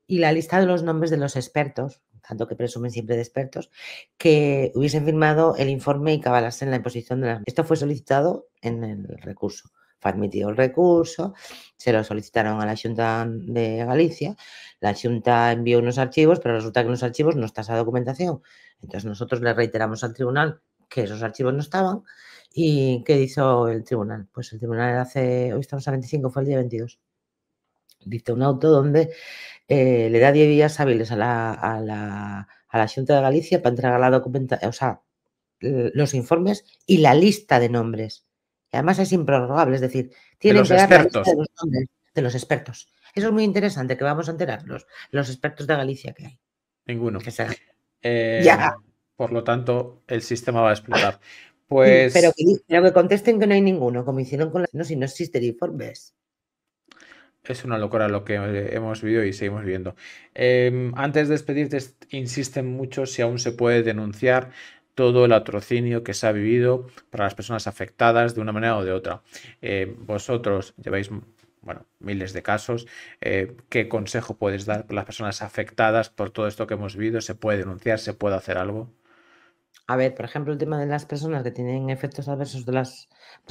Speaker 1: y, la lista de los nombres de los expertos, tanto que presumen siempre de expertos, que hubiesen firmado el informe y cabalasen la imposición de las... Esto fue solicitado en el recurso. Fue admitido el recurso, se lo solicitaron a la Junta de Galicia, la Junta envió unos archivos, pero resulta que en los archivos no está esa documentación. Entonces nosotros le reiteramos al tribunal que esos archivos no estaban y ¿qué hizo el tribunal? Pues el tribunal hace, hoy estamos a 25, fue el día 22 dicta un auto donde eh, le da 10 días hábiles a la, a la, Junta de Galicia para entregar la documentación, o sea, los informes y la lista de nombres. Y además es improrrogable, es decir, tienen que dar de los nombres de los expertos. Eso es muy interesante, que vamos a enterarnos, los expertos de Galicia que hay.
Speaker 2: Ninguno. Que eh, ya. Por lo tanto, el sistema va a explotar. Pues... Pero
Speaker 1: que, contesten que no hay ninguno, como hicieron con la No, si no existen informes
Speaker 2: es una locura lo que eh, hemos vivido y seguimos viendo. Em, antes de despedirte, insisten mucho si aún se puede denunciar todo el atrocinio que se ha vivido para las personas afectadas de una manera o de otra. Em, vosotros lleváis bueno, miles de casos. Em, ¿Qué consejo puedes dar para las personas
Speaker 1: afectadas por todo esto que hemos vivido? ¿Se puede denunciar? ¿Se puede hacer algo? A ver, por ejemplo, el tema de las personas que tienen efectos adversos de las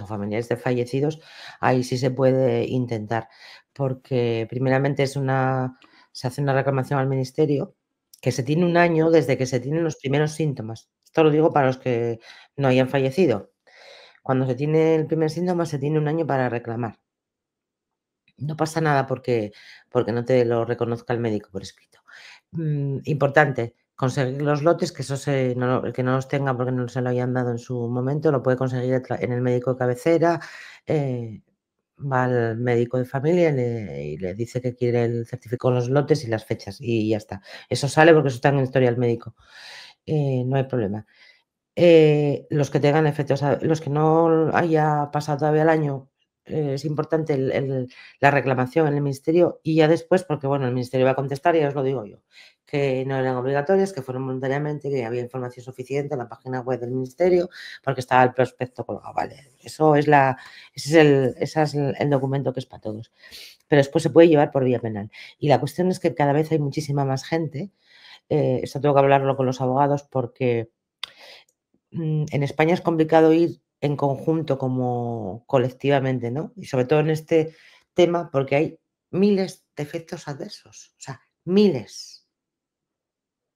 Speaker 1: familiares de fallecidos, ahí sí se puede intentar porque primeramente es una, se hace una reclamación al ministerio que se tiene un año desde que se tienen los primeros síntomas. Esto lo digo para los que no hayan fallecido. Cuando se tiene el primer síntoma se tiene un año para reclamar. No pasa nada porque, porque no te lo reconozca el médico por escrito. Mm, importante, conseguir los lotes, que eso se, no, el que no los tenga porque no se lo hayan dado en su momento, lo puede conseguir en el médico de cabecera, eh, va al médico de familia y le, dice que quiere el certificado los lotes y las fechas y ya está. Eso sale porque eso está en el historial médico. Eh, no hay problema. Eh, los que tengan efectos, los que no haya pasado todavía el año eh, es importante la reclamación en el ministerio y ya después, porque bueno, el ministerio va a contestar, ya os lo digo yo, que no eran obligatorias, que fueron voluntariamente, que había información suficiente en la página web del ministerio, porque estaba el prospecto colgado, vale. Eso es la, ese es el, documento que es para todos. Pero después se puede llevar por vía penal. Y la cuestión es que cada vez hay muchísima más gente. Eh, esto tengo que hablarlo con los abogados porque mm, en España es complicado ir en conjunto como colectivamente, ¿no? Y sobre todo en este tema, porque hay miles de efectos adversos, o sea, miles.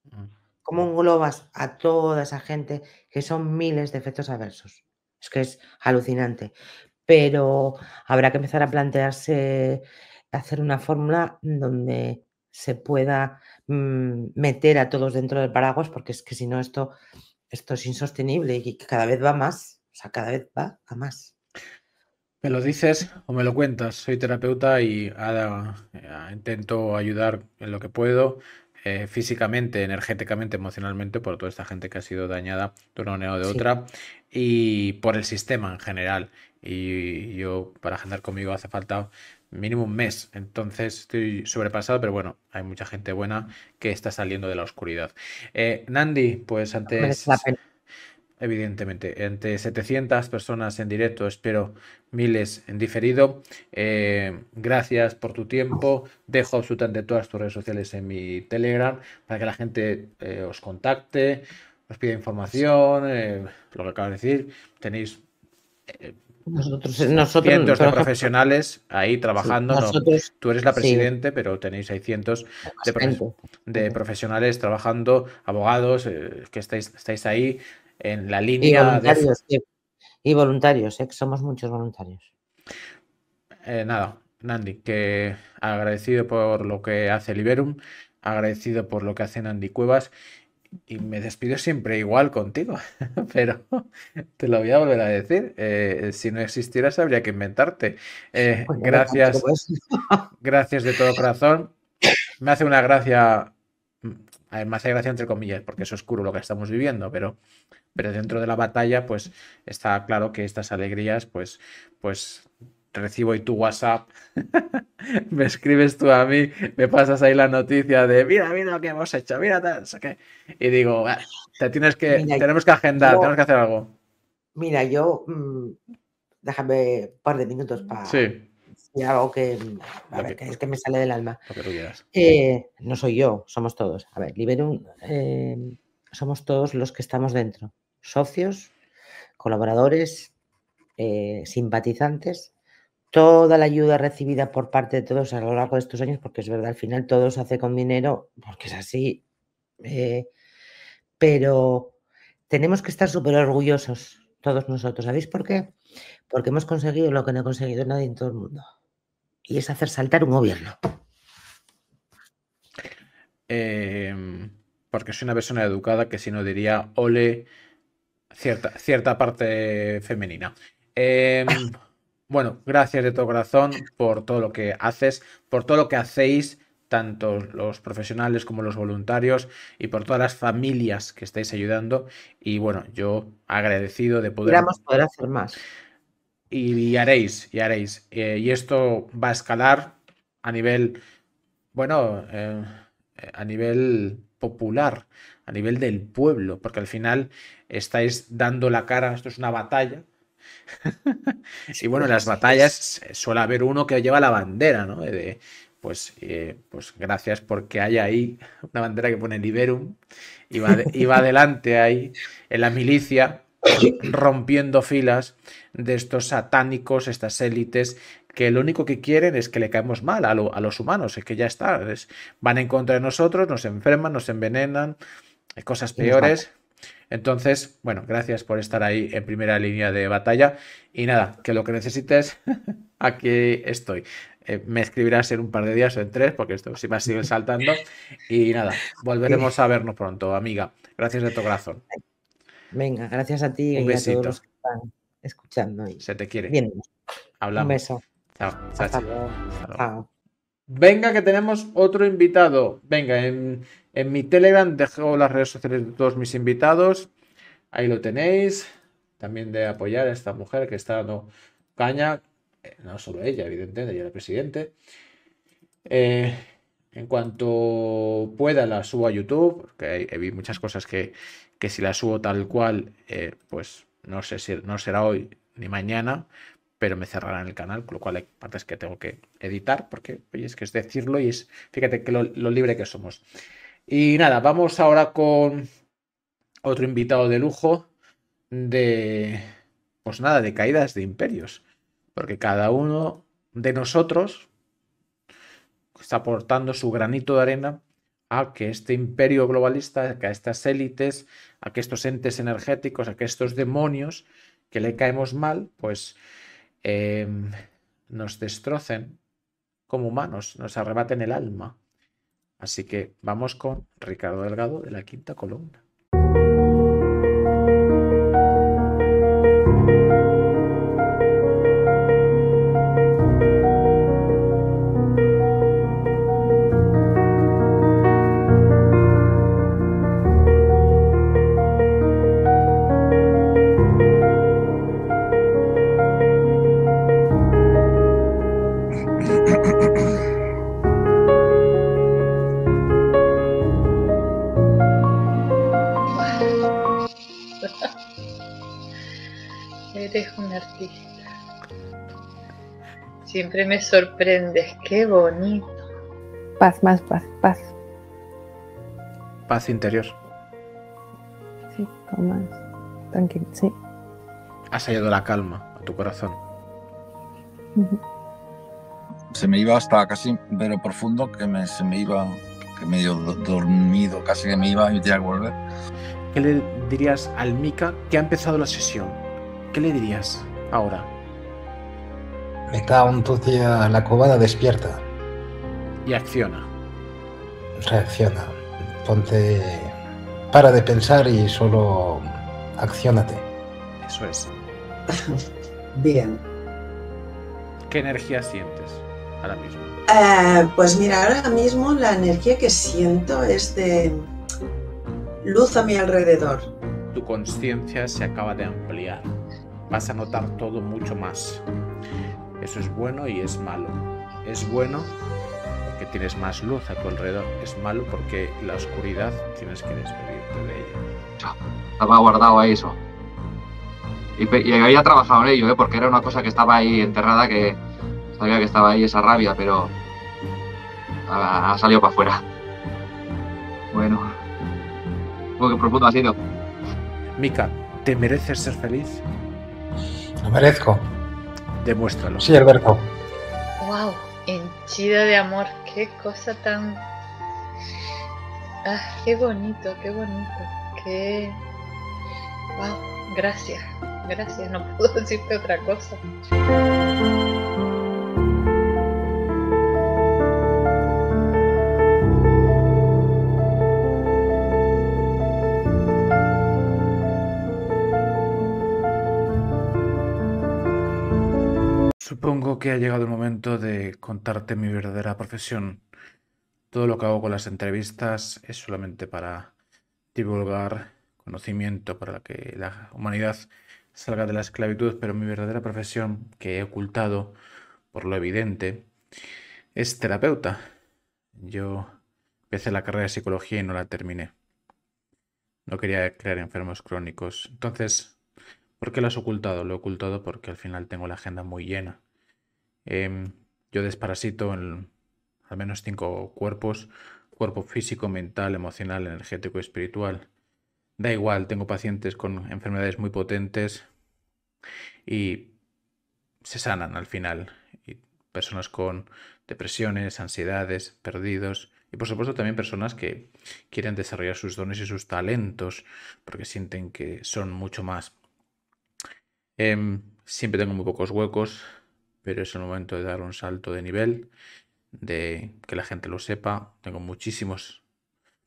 Speaker 1: Mm, ¿Cómo mm. englobas a toda esa gente que son miles de efectos adversos? Es que es alucinante. Pero habrá que empezar a plantearse hacer una fórmula donde se pueda mm, meter a todos dentro del paraguas, porque es que si no esto, esto es insostenible y cada vez va más. O sea, cada vez va a más. ¿Me lo dices o me
Speaker 2: lo cuentas? Soy terapeuta y eh, intento ayudar en lo que puedo, eh, físicamente, energéticamente, emocionalmente, por toda esta gente que ha sido dañada de una manera o de otra y por el sistema en general. Y yo, para agendar conmigo, hace falta mínimo un mes. Entonces estoy sobrepasado, pero bueno, hay mucha gente buena que está saliendo de la oscuridad. Eh, Nandi, pues antes evidentemente, entre 700 personas en directo, espero miles en diferido. Eh, gracias por tu tiempo. Dejo absolutamente todas tus redes sociales en mi Telegram para que la gente eh, os contacte, os pida información, eh, lo que acabo de decir. Tenéis nosotros, cientos de profesionales ahí trabajando. tú eres la presidente, pero tenéis 600 cientos de, profesionales trabajando, abogados que estáis, estáis ahí en la línea. Y voluntarios,
Speaker 1: de... ¿eh? y voluntarios somos muchos voluntarios.
Speaker 2: Eh, nada, Nandi, que agradecido por lo que hace Liberum, agradecido por lo que hace Nandi Cuevas. Y me despido siempre igual contigo, pero te lo voy a volver a decir. Eh, si no existieras, habría que inventarte. gracias, gracias de todo corazón. Me hace una gracia, mm, además hay gracia entre comillas, porque es oscuro lo que estamos viviendo, pero pero dentro de la batalla, pues está claro que estas alegrías, pues, pues recibo y tu WhatsApp, me escribes tú a mí, me pasas ahí la noticia de mira,
Speaker 1: mira lo que hemos hecho, mira tal, qué. Y digo, ah, te tienes que, tenemos que agendar, tenemos que hacer algo. Mira, yo mm, déjame un par de minutos para sí. algo que, ver, que, es que me sale del alma. Eh, no soy yo, somos todos. A ver, Liberum, eh, somos todos los que estamos dentro socios, colaboradores, eh, simpatizantes, toda la ayuda recibida por parte de todos a lo largo de estos años, porque es verdad, al final todo se hace con dinero, porque es así, eh, pero tenemos que estar súper orgullosos todos nosotros. ¿Sabéis por qué? Porque hemos conseguido lo que no ha conseguido nadie en todo el mundo. Y es hacer saltar un gobierno.
Speaker 2: Em, porque soy una persona educada que si no diría, ole, Cierta, parte femenina. Em, bueno, gracias de todo corazón por todo lo que haces, por todo lo que hacéis, tanto los profesionales como los voluntarios, y por todas las familias que estáis ayudando. Y bueno, yo agradecido de poder. poder hacer más. Y, haréis, y haréis. Eh, y esto va a escalar a nivel, bueno, eh, a nivel popular, a nivel del pueblo, porque al final estáis dando la cara, esto es una batalla. y bueno, en las batallas eh, suele haber uno que lleva la bandera, ¿no? pues, eh, pues gracias porque hay ahí una bandera que pone Liberum y y va adelante ahí en la milicia rompiendo filas de estos satánicos, estas élites que lo único que quieren es que le caemos mal a, los humanos, es que ya está, van en contra de nosotros, nos enferman, nos envenenan, cosas peores. Entonces, bueno, gracias por estar ahí en primera línea de batalla y nada, que lo que necesites, aquí estoy. Eh, me escribirás en un par de días o en tres, porque esto si me sigue saltando. Y nada, volveremos a vernos pronto, amiga. Gracias de tu corazón.
Speaker 1: Venga, gracias a ti y están escuchando. Y... Se te quiere. Bien. Hablamos. Un beso.
Speaker 2: Venga, que tenemos otro invitado. Venga, en, mi Telegram dejo las redes sociales de todos mis invitados. Ahí lo tenéis. También de apoyar a esta mujer que está dando caña. Eh, no solo ella, evidentemente, ella era presidente. Eh, en cuanto pueda la subo a YouTube, porque he, visto muchas cosas que, si la subo tal cual, eh, pues no sé si no será hoy ni mañana, pero me cerrarán el canal, con lo cual hay partes que tengo que editar, porque es que es decirlo y es, fíjate que lo, libre que somos. Y nada, vamos ahora con otro invitado de lujo de, pues nada, de caídas de imperios, porque cada uno de nosotros está aportando su granito de arena a que este imperio globalista, a estas élites, a que estos entes energéticos, a que estos demonios que le caemos mal, pues Em, nos destrocen como humanos, nos arrebaten el alma. Así que vamos con Ricardo Delgado de la quinta columna. Siempre me sorprendes, qué bonito.
Speaker 1: Paz, más paz, paz. Paz interior. Sí, toma. Tranquilo, sí.
Speaker 2: Has hallado la calma a tu corazón. Se me iba hasta casi, pero profundo, que me, se me iba, que medio dormido, casi que me iba y tenía que volver. ¿Qué le dirías al Mika que ha empezado la sesión? ¿Qué le dirías? ahora? Me cae un a la cobada despierta. Y acciona. Reacciona. Ponte. Para de pensar y solo. Acciónate. Eso es. Bien. ¿Qué energía sientes ahora mismo?
Speaker 1: Eh, pues mira, ahora mismo la energía que siento es de luz a mi alrededor.
Speaker 2: Tu conciencia se acaba de ampliar vas a notar todo mucho más. Eso es bueno y es malo. Es bueno porque tienes más luz a tu alrededor, es malo porque la oscuridad tienes que despedirte de ella. Ah, estaba guardado a eso. Y, había trabajado en ello, ¿eh? porque era una cosa que estaba ahí enterrada, que sabía que estaba ahí esa rabia, pero ha, ha salido para afuera. Bueno, porque que profundo ha sido. Mika, ¿te mereces ser feliz? Lo merezco. Demuéstralo. Sí, Alberto.
Speaker 1: Wow, chida de amor. Qué cosa tan.
Speaker 2: Ah, qué bonito, qué bonito. Qué. Wow,
Speaker 1: gracias. Gracias, no puedo decirte otra cosa. Supongo que ha llegado el
Speaker 2: momento de contarte mi verdadera profesión. Todo lo que hago con las entrevistas es solamente para divulgar conocimiento, para que la humanidad salga de la esclavitud, pero mi verdadera profesión, que he ocultado por lo evidente, es terapeuta. Yo empecé la carrera de psicología y no la terminé. No quería crear enfermos crónicos. Entonces ¿Por qué lo has ocultado? Lo he ocultado porque al final tengo la agenda muy llena. Em, yo desparasito en al menos cinco cuerpos, cuerpo físico, mental, emocional, energético y espiritual. Da igual, tengo pacientes con enfermedades muy potentes y se sanan al final. Y personas con depresiones, ansiedades, perdidos. Y por supuesto también personas que quieren desarrollar sus dones y sus talentos porque sienten que son mucho más Em, siempre tengo muy pocos huecos, pero es el momento de dar un salto de nivel, de que la gente lo sepa. Tengo muchísimos,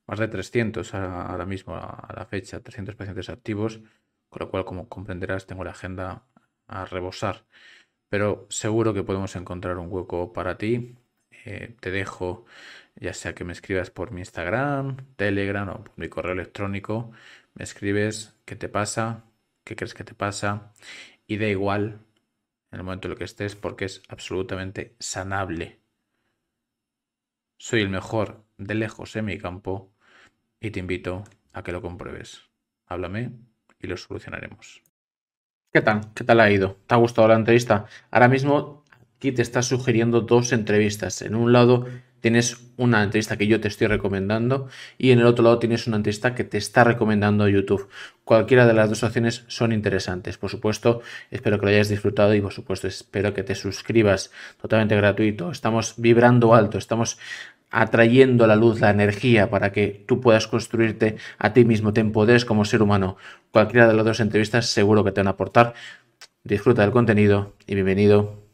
Speaker 2: más de 300 ahora mismo a la fecha, 300 pacientes activos, con lo cual, como comprenderás, tengo la agenda a rebosar. Pero seguro que podemos encontrar un hueco para ti. Eh, te dejo, ya sea que me escribas por mi Instagram, Telegram o por mi correo electrónico, me escribes qué te pasa, qué crees que te pasa y da igual en el momento en el que estés porque es absolutamente sanable. Soy el mejor de lejos en mi campo y te invito a que lo compruebes. Háblame y lo solucionaremos. ¿Qué tal? ¿Qué tal ha ido? ¿Te ha gustado la entrevista? Ahora mismo aquí te está sugiriendo dos entrevistas. En un lado tienes una entrevista que yo te estoy recomendando y en el otro lado tienes una entrevista que te está recomendando YouTube. Cualquiera de las dos opciones son interesantes. Por supuesto, espero que lo hayas disfrutado y por supuesto espero que te suscribas totalmente gratuito. Estamos vibrando alto, estamos atrayendo la luz, la energía para que tú puedas construirte a ti mismo, te empoderes como ser humano. Cualquiera de las dos entrevistas seguro que te van a aportar. Disfruta del contenido y bienvenido